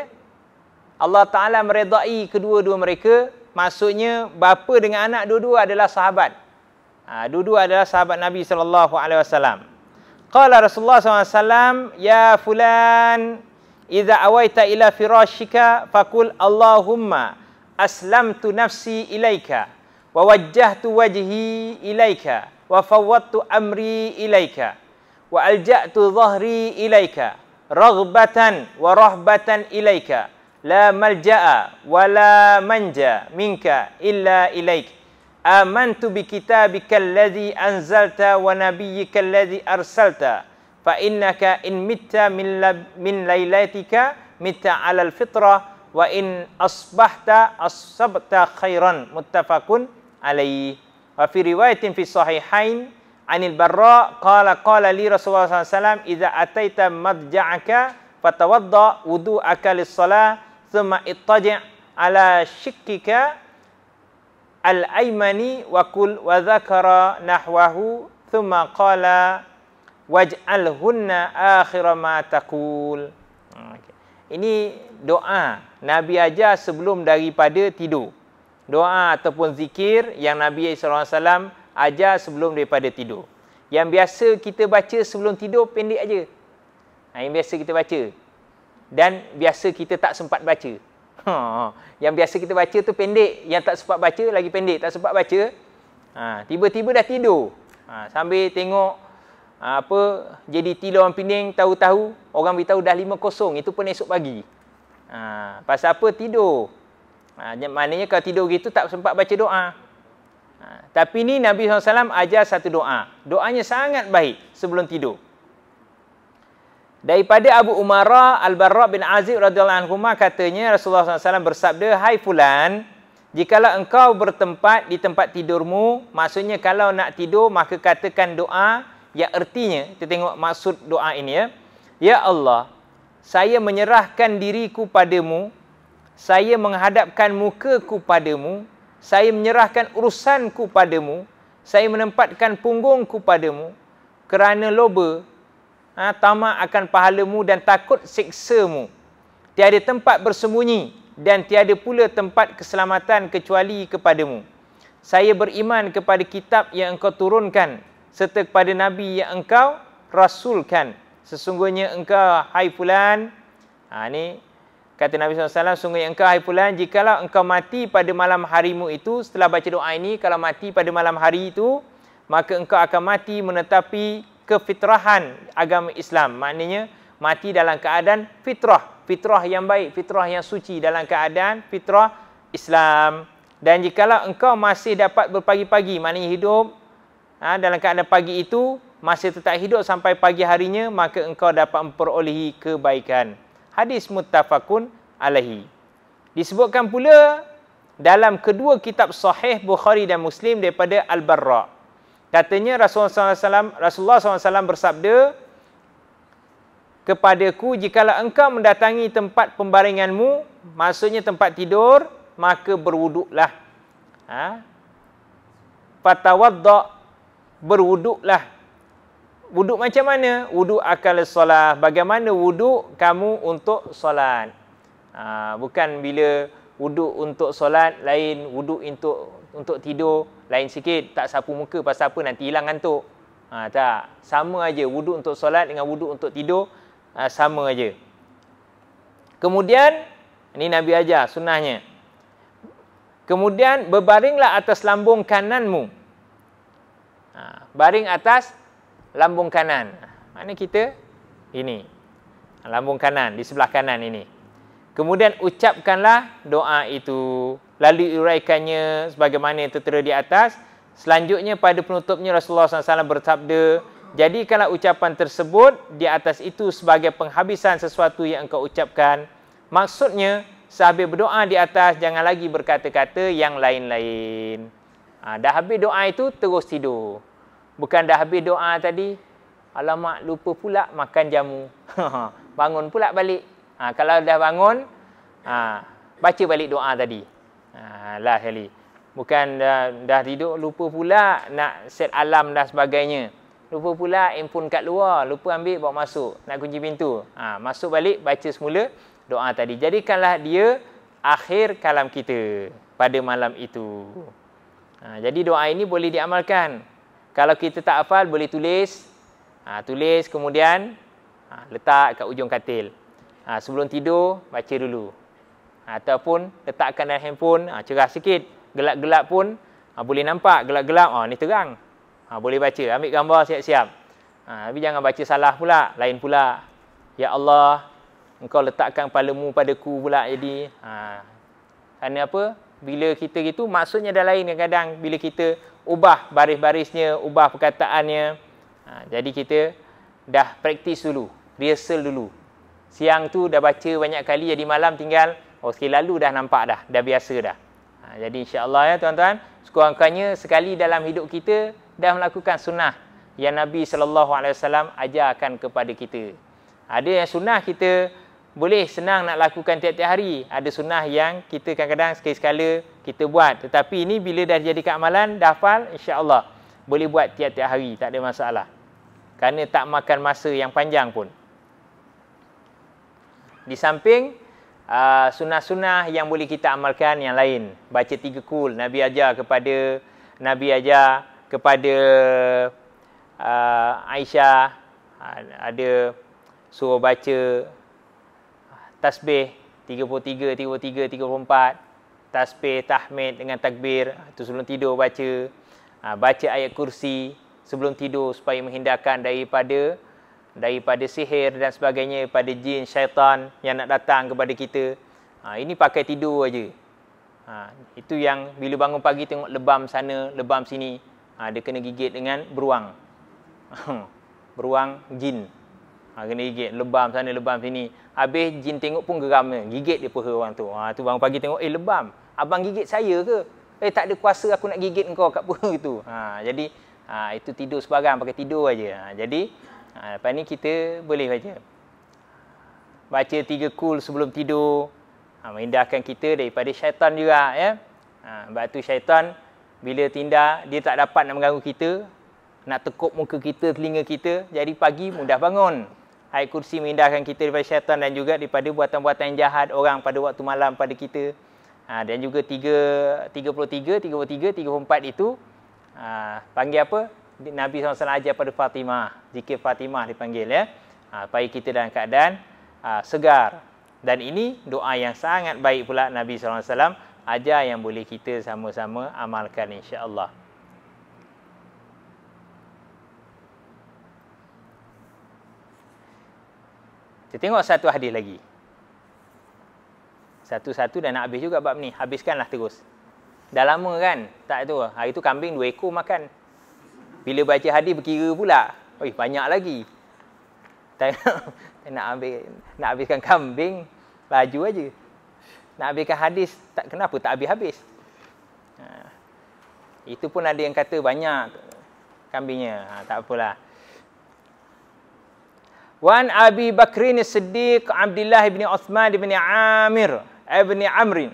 Allah Ta'ala meredai kedua-dua mereka Maksudnya bapa dengan anak dua-dua adalah sahabat ha, Dua-dua adalah sahabat Nabi SAW Qala Rasulullah SAW Ya fulan Iza awaita ila firashika Fakul Allahumma Aslamtu nafsi ilaika Wa wajjahtu wajhi ilaika Wa fawwattu amri ilaika Wa alja'tu zahri ilaika Raghbatan wa rahbatan ilaika la malja'a wa la manja minka illa ilaik. Amantu bi kitabika alladhi anzalta wa nabiyyika alladhi arsalta. Fa innaka in mitta min, la, min laylatika mitta ala alfitra wa in asbahta asabta khairan muttafaqun alaihi. Wa fi riwayatin fi sahihain anil barra qala qala li rasulullah sallallahu alaihi wasallam idza ataita madja'aka fatawadda wudu'aka lis salah thumma ittaji' ala shikkika al-aymani wa kul wa dhakara nahwahu thumma qala waj'alhunna akhira ma taqul hmm, ini doa nabi ajar sebelum daripada tidur doa ataupun zikir yang nabi sallallahu alaihi wasallam ajar sebelum daripada tidur yang biasa kita baca sebelum tidur pendek aja ha, yang biasa kita baca dan biasa kita tak sempat baca. Ha, yang biasa kita baca tu pendek, yang tak sempat baca lagi pendek, tak sempat baca. Ha, tiba-tiba dah tidur. Ha, sambil tengok ha, apa jadi tilawan pening tahu-tahu orang beritahu dah 5.0 itu pun esok pagi. Ha, pasal apa tidur? Ha, maknanya kalau tidur gitu tak sempat baca doa. Ha, tapi ni Nabi SAW ajar satu doa. Doanya sangat baik sebelum tidur. Daripada Abu Umara Al-Barra bin Aziz radhiyallahu anhu katanya Rasulullah SAW bersabda, Hai fulan, jikalau engkau bertempat di tempat tidurmu, maksudnya kalau nak tidur, maka katakan doa ya ertinya, kita tengok maksud doa ini ya. Ya Allah, saya menyerahkan diriku padamu, saya menghadapkan mukaku padamu, saya menyerahkan urusanku padamu, saya menempatkan punggungku padamu, kerana loba, ha, tamak akan pahalamu dan takut siksa Tiada tempat bersembunyi dan tiada pula tempat keselamatan kecuali kepadamu. Saya beriman kepada kitab yang engkau turunkan serta kepada Nabi yang engkau rasulkan. Sesungguhnya engkau, hai fulan. Ha, ini kata Nabi SAW, sesungguhnya engkau, hai fulan. Jikalau engkau mati pada malam harimu itu, setelah baca doa ini, kalau mati pada malam hari itu, maka engkau akan mati menetapi kefitrahan agama Islam. Maknanya mati dalam keadaan fitrah, fitrah yang baik, fitrah yang suci dalam keadaan fitrah Islam. Dan jikalau engkau masih dapat berpagi-pagi, maknanya hidup ha, dalam keadaan pagi itu masih tetap hidup sampai pagi harinya, maka engkau dapat memperolehi kebaikan. Hadis muttafaqun alaihi. Disebutkan pula dalam kedua kitab sahih Bukhari dan Muslim daripada Al-Barra' Katanya Rasulullah SAW, Rasulullah SAW bersabda kepadaku, jikalau engkau mendatangi tempat pembaringanmu, maksudnya tempat tidur, maka berwuduklah. Ha? Fatawadda, berwuduklah. Wuduk macam mana? Wuduk akal solat. Bagaimana wuduk kamu untuk solat? Ha, bukan bila wuduk untuk solat, lain wuduk untuk untuk tidur lain sikit tak sapu muka pasal apa nanti hilang ngantuk ha, tak sama aja wuduk untuk solat dengan wuduk untuk tidur ha, sama aja kemudian ini nabi ajar sunnahnya kemudian berbaringlah atas lambung kananmu ha, baring atas lambung kanan mana kita ini lambung kanan di sebelah kanan ini kemudian ucapkanlah doa itu lalu uraikannya sebagaimana yang tertera di atas. Selanjutnya pada penutupnya Rasulullah SAW bersabda, kalau ucapan tersebut di atas itu sebagai penghabisan sesuatu yang engkau ucapkan. Maksudnya, sahabat berdoa di atas, jangan lagi berkata-kata yang lain-lain. Ha, dah habis doa itu, terus tidur. Bukan dah habis doa tadi, alamak lupa pula makan jamu. bangun pula balik. Ha, kalau dah bangun, ha, baca balik doa tadi. Ha, lah heli Bukan dah, dah tidur, lupa pula nak set alam dan sebagainya. Lupa pula handphone kat luar, lupa ambil bawa masuk, nak kunci pintu. Ha, masuk balik, baca semula doa tadi. Jadikanlah dia akhir kalam kita pada malam itu. Ha, jadi doa ini boleh diamalkan. Kalau kita tak hafal, boleh tulis. Ha, tulis kemudian ha, letak kat ujung katil. Ha, sebelum tidur, baca dulu ataupun letakkan dalam handphone ah, cerah sikit gelap-gelap pun ah, boleh nampak gelap-gelap ah ni terang ah, boleh baca ambil gambar siap-siap tapi jangan baca salah pula lain pula ya Allah engkau letakkan palemu padaku pula jadi ha kerana apa bila kita gitu maksudnya dah lain kadang-kadang bila kita ubah baris-barisnya ubah perkataannya jadi kita dah praktis dulu rehearsal dulu siang tu dah baca banyak kali jadi malam tinggal Oh sekali lalu dah nampak dah, dah biasa dah. Ha, jadi insya-Allah ya tuan-tuan, sekurang-kurangnya sekali dalam hidup kita dah melakukan sunnah yang Nabi sallallahu alaihi wasallam ajarkan kepada kita. Ada yang sunnah kita boleh senang nak lakukan tiap-tiap hari. Ada sunnah yang kita kadang-kadang sekali-sekala kita buat. Tetapi ini bila dah jadi keamalan, dah hafal, insya-Allah boleh buat tiap-tiap hari, tak ada masalah. Kerana tak makan masa yang panjang pun. Di samping uh, sunnah-sunnah yang boleh kita amalkan yang lain. Baca tiga kul. Nabi ajar kepada Nabi ajar kepada uh, Aisyah ah, ada suruh baca tasbih 33 33 34 tasbih tahmid dengan takbir tu sebelum tidur baca baca ayat kursi sebelum tidur supaya menghindarkan daripada daripada sihir dan sebagainya pada jin syaitan yang nak datang kepada kita ha, ini pakai tidur aja ha, itu yang bila bangun pagi tengok lebam sana lebam sini ha, dia kena gigit dengan beruang beruang jin ha, kena gigit lebam sana lebam sini habis jin tengok pun geram gigit dia peha orang tu ha, tu bangun pagi tengok eh lebam abang gigit saya ke eh tak ada kuasa aku nak gigit engkau kat peha tu ha, jadi ha, itu tidur sebarang pakai tidur aja ha, jadi ha, Lepas ni kita boleh baca Baca tiga kul sebelum tidur ha, Mengindahkan kita daripada syaitan juga ya. Ha, sebab tu syaitan Bila tindak dia tak dapat nak mengganggu kita Nak tekuk muka kita, telinga kita Jadi pagi mudah bangun Air kursi mengindahkan kita daripada syaitan Dan juga daripada buatan-buatan yang jahat Orang pada waktu malam pada kita ha, Dan juga 3, 33, 33, 34 itu ha, Panggil apa? Nabi SAW ajar pada Fatimah. Zikir Fatimah dipanggil ya. Ha, ah, supaya kita dalam keadaan ha, segar. Dan ini doa yang sangat baik pula Nabi SAW ajar yang boleh kita sama-sama amalkan insyaAllah. Kita tengok satu hadis lagi. Satu-satu dah nak habis juga bab ni. Habiskanlah terus. Dah lama kan? Tak tu. Hari tu kambing dua ekor makan. Bila baca hadis berkira pula. Oi, banyak lagi. Tak nak, nak ambil nak habiskan kambing laju aja. Nak habiskan hadis tak kenapa tak habis-habis. Ha. Itu pun ada yang kata banyak kambingnya. Ha, tak apalah. Wan Abi Bakrin Siddiq Abdullah bin Uthman bin Amir ibn Amrin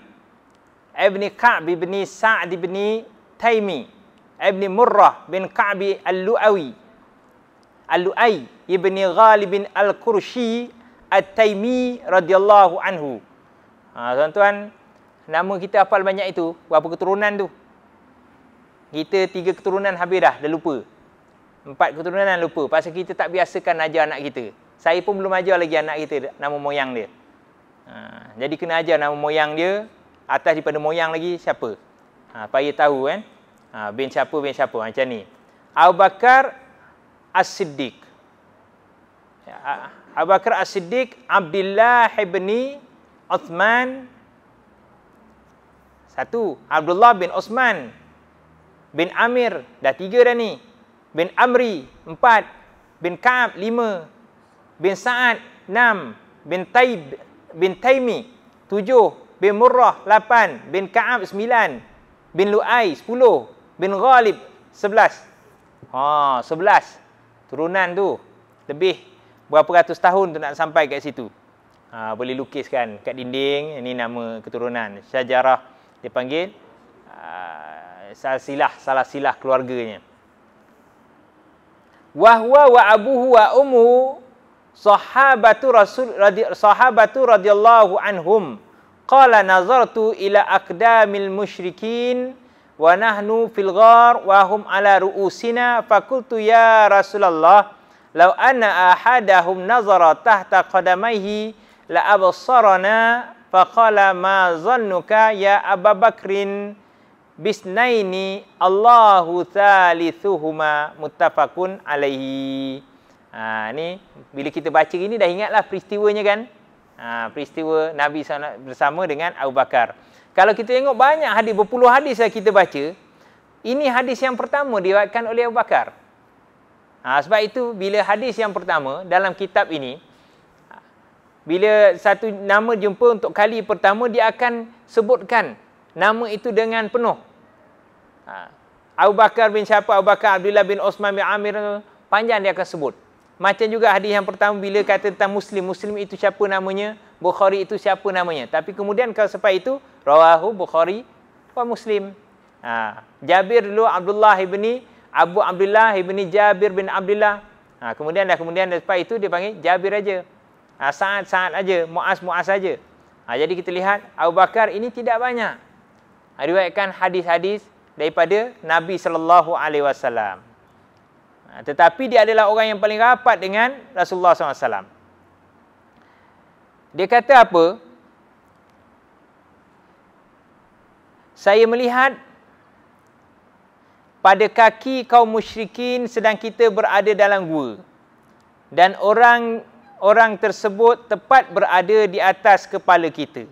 ibn Ka'b bin Sa'd bin Taimi ibni Murrah bin Ka'bi al-Lu'awi al-Lu'ay ibni bin al-Qurshi al taimi radhiyallahu anhu. Ha tuan-tuan, nama kita hafal banyak itu, berapa keturunan tu? Kita tiga keturunan habis dah, dah lupa. Empat keturunan dah lupa pasal kita tak biasakan ajar anak kita. Saya pun belum ajar lagi anak kita nama moyang dia. Ha, jadi kena ajar nama moyang dia atas daripada moyang lagi siapa? Ha, supaya tahu kan. Eh? Ha, bin siapa, bin siapa. Ha, macam ni. Abu Bakar As-Siddiq. Ya, Abu Bakar As-Siddiq Abdullah ibn Uthman. Satu. Abdullah bin Osman bin Amir. Dah tiga dah ni. Bin Amri. Empat. Bin Kaab. Lima. Bin Sa'ad. Enam. Bin Taib. Bin Taimi. Tujuh. Bin Murrah. Lapan. Bin Kaab. Sembilan. Bin Lu'ai. Sepuluh bin Ghalib 11. Ha, 11. Turunan tu lebih berapa ratus tahun tu nak sampai kat situ. Ha, boleh lukiskan kat dinding ini nama keturunan sejarah dipanggil ha, salah silah salah silah keluarganya. Wahwa wa abuhu wa umu sahabatu rasul sahabatu radhiyallahu anhum. Qala nazartu ila aqdamil musyrikin wa nahnu fil ghar wa hum ala ru'usina fakultu ya rasulullah law anna ahadahum nazara tahta qadamaihi la absarana faqala ma zannuka ya ababakrin bisnaini allahu thalithuhuma muttafaqun alaihi ha ni bila kita baca gini dah ingatlah peristiwanya kan ha peristiwa nabi bersama dengan Abu Bakar kalau kita tengok banyak hadis, berpuluh hadis yang kita baca, ini hadis yang pertama diriwayatkan oleh Abu Bakar. Ha, sebab itu bila hadis yang pertama dalam kitab ini bila satu nama jumpa untuk kali pertama dia akan sebutkan nama itu dengan penuh. Ha, Abu Bakar bin siapa? Abu Bakar Abdullah bin Osman bin Amir panjang dia akan sebut. Macam juga hadis yang pertama bila kata tentang Muslim, Muslim itu siapa namanya? Bukhari itu siapa namanya? Tapi kemudian kalau sampai itu rawahu bukhari wa muslim ha. jabir dulu abdullah ibni abu abdullah ibni jabir bin abdullah ha. kemudian dah kemudian lepas itu dia panggil jabir aja ha. saat saat aja muas muas aja ha. jadi kita lihat abu bakar ini tidak banyak ha. riwayatkan hadis-hadis daripada nabi sallallahu alaihi wasallam ha, tetapi dia adalah orang yang paling rapat dengan Rasulullah sallallahu alaihi wasallam. Dia kata apa? saya melihat pada kaki kaum musyrikin sedang kita berada dalam gua dan orang orang tersebut tepat berada di atas kepala kita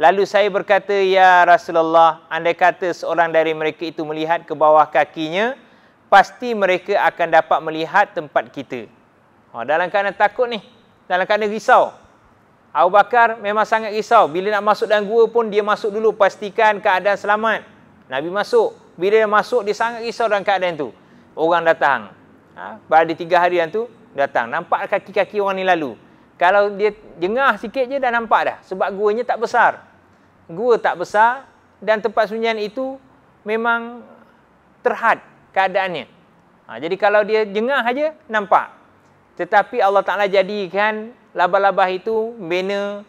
lalu saya berkata ya rasulullah andai kata seorang dari mereka itu melihat ke bawah kakinya pasti mereka akan dapat melihat tempat kita oh dalam keadaan takut ni dalam keadaan risau Abu Bakar memang sangat risau. Bila nak masuk dalam gua pun dia masuk dulu pastikan keadaan selamat. Nabi masuk. Bila dia masuk dia sangat risau dalam keadaan tu. Orang datang. Ha? Pada tiga hari yang tu datang. Nampak kaki-kaki orang ni lalu. Kalau dia jengah sikit je dah nampak dah. Sebab guanya tak besar. Gua tak besar dan tempat sunyian itu memang terhad keadaannya. Ha, jadi kalau dia jengah aja nampak. Tetapi Allah Ta'ala jadikan Laba-laba itu bina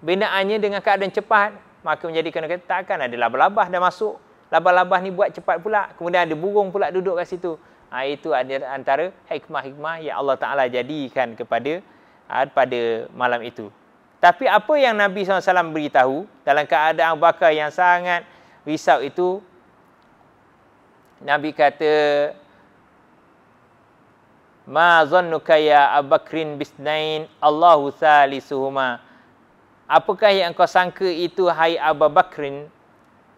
binaannya dengan keadaan cepat maka menjadi kena kata takkan ada laba-laba dah masuk laba-laba ni buat cepat pula kemudian ada burung pula duduk kat situ ha, itu antara hikmah-hikmah yang Allah Ta'ala jadikan kepada ha, pada malam itu tapi apa yang Nabi SAW beritahu dalam keadaan Abu Bakar yang sangat risau itu Nabi kata Ma zannuka ya Abakrin bisnain Allahu thalisuhuma. Apakah yang kau sangka itu hai Abu Bakrin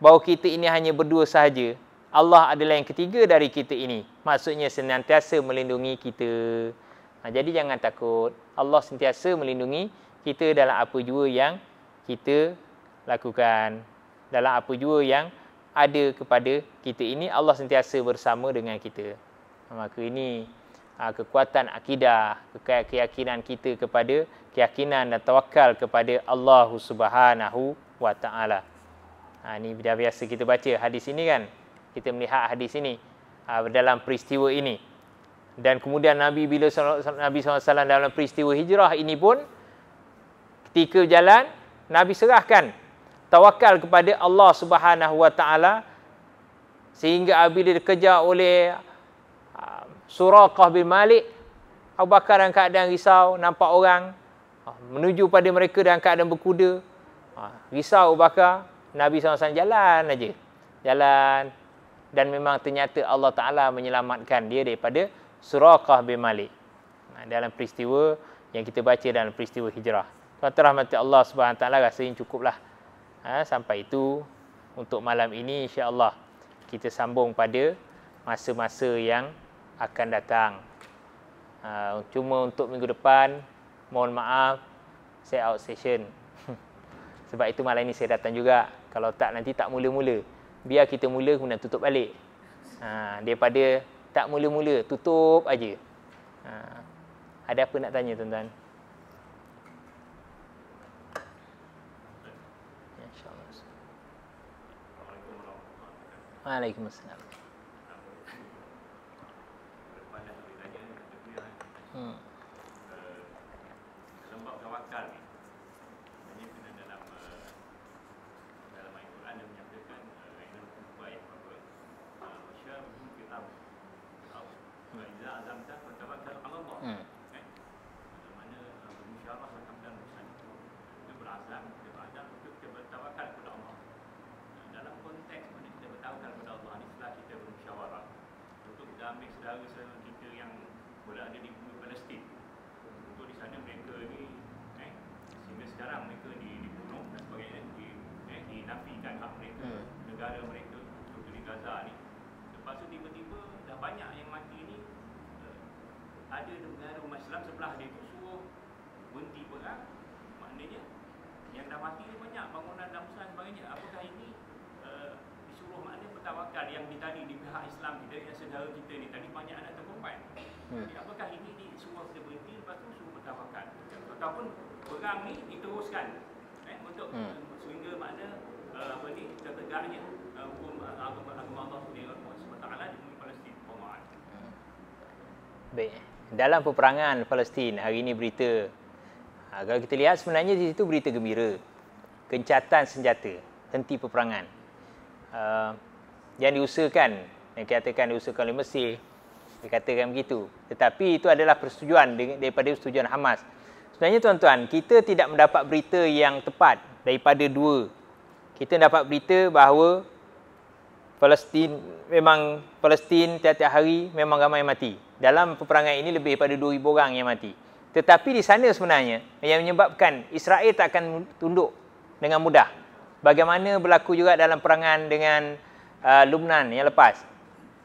bahawa kita ini hanya berdua sahaja? Allah adalah yang ketiga dari kita ini. Maksudnya senantiasa melindungi kita. Ha, jadi jangan takut. Allah sentiasa melindungi kita dalam apa jua yang kita lakukan. Dalam apa jua yang ada kepada kita ini Allah sentiasa bersama dengan kita. Ha, maka ini Ah, kekuatan akidah, keyakinan kita kepada keyakinan dan tawakal kepada Allah Subhanahu wa taala. Ha ah, ini dah biasa kita baca hadis ini kan. Kita melihat hadis ini ah, dalam peristiwa ini. Dan kemudian Nabi bila Nabi SAW dalam peristiwa hijrah ini pun ketika jalan Nabi serahkan tawakal kepada Allah Subhanahu wa taala sehingga apabila dikejar oleh Suraqah bin Malik Abu Bakar dalam keadaan risau nampak orang ha, menuju pada mereka dalam keadaan berkuda ha, risau Abu Bakar Nabi SAW jalan aja jalan dan memang ternyata Allah Ta'ala menyelamatkan dia daripada Suraqah bin Malik ha, dalam peristiwa yang kita baca dalam peristiwa hijrah Tuan terahmati Allah SWT rasa ini cukuplah ha, sampai itu untuk malam ini insyaAllah kita sambung pada masa-masa yang akan datang. Uh, cuma untuk minggu depan, mohon maaf, saya out session. Sebab itu malam ini saya datang juga. Kalau tak, nanti tak mula-mula. Biar kita mula, kemudian tutup balik. Uh, daripada tak mula-mula, tutup aja. Ha, uh, ada apa nak tanya tuan-tuan? Ya, Waalaikumsalam. うん negara mereka contohnya Gaza ni lepas tu tiba-tiba dah banyak yang mati ni uh, ada negara umat Islam sebelah dia tu suruh berhenti perang maknanya yang dah mati ni banyak bangunan dan pusat sebagainya apakah ini uh, disuruh maknanya bertawakal yang di tadi di pihak Islam kita yang saudara kita ni tadi banyak anak terkumpul hmm. apakah ini disuruh kita berhenti lepas tu suruh bertawakal ataupun perang ni diteruskan eh, untuk hmm. sehingga maknanya apa ni tertegaknya uh, uh, agama agama Allah SWT Palestin Pemaat. Hmm. Baik. Dalam peperangan Palestin hari ini berita ha, kalau kita lihat sebenarnya di situ berita gembira. Kencatan senjata, henti peperangan. Uh, yang diusahakan yang dikatakan diusahakan oleh Mesir dikatakan begitu tetapi itu adalah persetujuan daripada persetujuan Hamas sebenarnya tuan-tuan kita tidak mendapat berita yang tepat daripada dua kita dapat berita bahawa Palestin memang Palestin tiap-tiap hari memang ramai yang mati. Dalam peperangan ini lebih daripada 2000 orang yang mati. Tetapi di sana sebenarnya yang menyebabkan Israel tak akan tunduk dengan mudah. Bagaimana berlaku juga dalam perangan dengan uh, Lubnan yang lepas.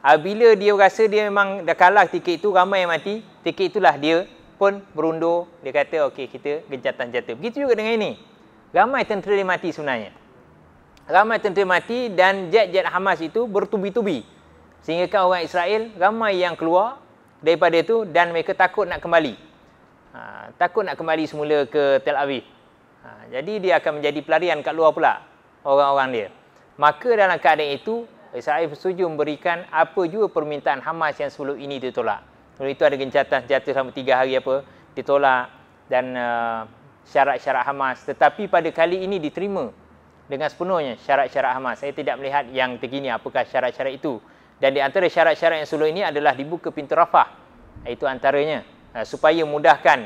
Ah, bila dia rasa dia memang dah kalah ketika itu ramai yang mati, ketika itulah dia pun berundur. Dia kata, okey kita gencatan jatuh. Begitu juga dengan ini. Ramai tentera yang mati sebenarnya ramai tentera mati dan jet-jet Hamas itu bertubi-tubi. Sehingga kan orang Israel ramai yang keluar daripada itu dan mereka takut nak kembali. Ha, takut nak kembali semula ke Tel Aviv. Ha, jadi dia akan menjadi pelarian kat luar pula orang-orang dia. Maka dalam keadaan itu, Israel bersetuju memberikan apa juga permintaan Hamas yang sebelum ini ditolak. Sebelum itu ada gencatan jatuh selama tiga hari apa, ditolak dan uh, syarat-syarat Hamas. Tetapi pada kali ini diterima dengan sepenuhnya syarat-syarat Hamas. Saya tidak melihat yang terkini apakah syarat-syarat itu. Dan di antara syarat-syarat yang sebelum ini adalah dibuka pintu Rafah. Itu antaranya uh, supaya mudahkan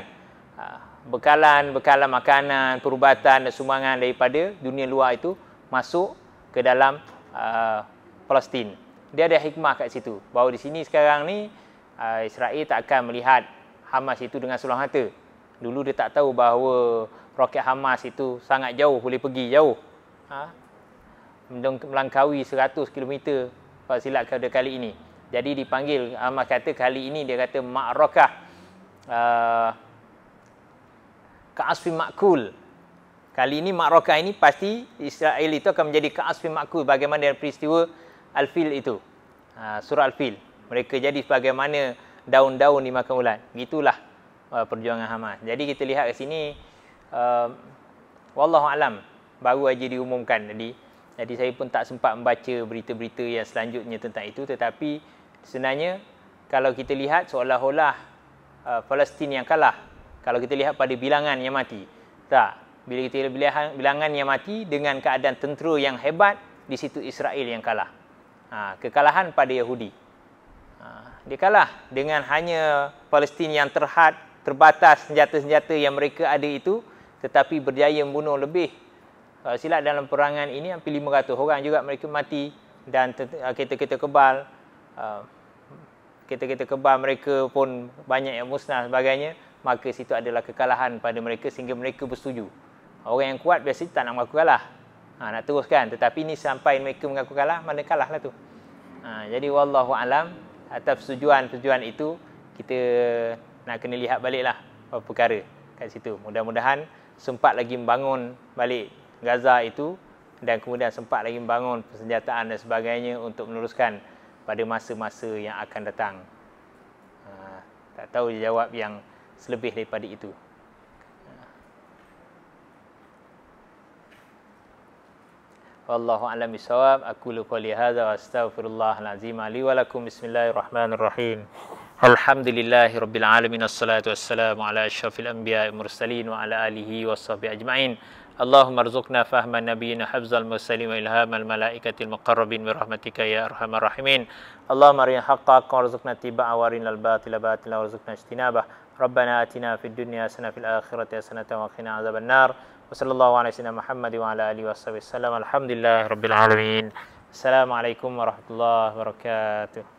uh, bekalan-bekalan makanan, perubatan dan sumbangan daripada dunia luar itu masuk ke dalam uh, Palestin. Dia ada hikmah kat situ. Bahawa di sini sekarang ni uh, Israel tak akan melihat Hamas itu dengan seluruh mata. Dulu dia tak tahu bahawa roket Hamas itu sangat jauh boleh pergi jauh ha, melangkaui 100 km silat pada kali ini. Jadi dipanggil ama kata kali ini dia kata ma'rakah uh, ha? ka'asfi makul. Kali ini ma'rakah ini pasti Israel itu akan menjadi ka'asfi makul bagaimana dengan peristiwa Al-Fil itu. Uh, surah Al-Fil. Mereka jadi bagaimana daun-daun dimakan ulat. Gitulah uh, perjuangan Hamas. Jadi kita lihat ke sini uh, wallahu alam baru aja diumumkan tadi. Jadi saya pun tak sempat membaca berita-berita yang selanjutnya tentang itu tetapi sebenarnya kalau kita lihat seolah-olah uh, Palestin yang kalah kalau kita lihat pada bilangan yang mati. Tak, bila kita lihat bilangan yang mati dengan keadaan tentera yang hebat di situ Israel yang kalah. Ha, kekalahan pada Yahudi. Ha, dia kalah dengan hanya Palestin yang terhad terbatas senjata-senjata yang mereka ada itu tetapi berjaya membunuh lebih uh, silat dalam perangan ini hampir 500 orang juga mereka mati dan uh, kereta-kereta kebal uh, kereta-kereta kebal mereka pun banyak yang musnah sebagainya maka situ adalah kekalahan pada mereka sehingga mereka bersetuju orang yang kuat biasa tak nak mengaku kalah ha, nak teruskan tetapi ini sampai mereka mengaku kalah mana kalah lah tu ha, jadi wallahu alam atas persetujuan-persetujuan itu kita nak kena lihat balik lah perkara kat situ mudah-mudahan sempat lagi membangun balik Gaza itu dan kemudian sempat lagi membangun persenjataan dan sebagainya untuk meneruskan pada masa-masa yang akan datang. Ha, tak tahu dia jawab yang selebih daripada itu. Wallahu a'lam bisawab. Aku lu qali hadza wa astaghfirullah alazim li wa lakum. Bismillahirrahmanirrahim. Alhamdulillahi rabbil alamin. Wassalatu wassalamu ala asyrafil anbiya'i mursalin wa ala alihi washabbi ajmain. اللهم ارزقنا فهم النبيين حفظ المسلمين وإلهام الملائكة المقربين برحمتك يا أرحم الراحمين اللهم أرنا حقك وارزقنا اتباعه وارنا الباطل باطلا وارزقنا اجتنابه ربنا آتنا في الدنيا حسنة في الآخرة حسنة وقنا عذاب النار وصلى الله على سيدنا محمد وعلى آله وصحبه وسلم الحمد لله رب العالمين السلام عليكم ورحمة الله وبركاته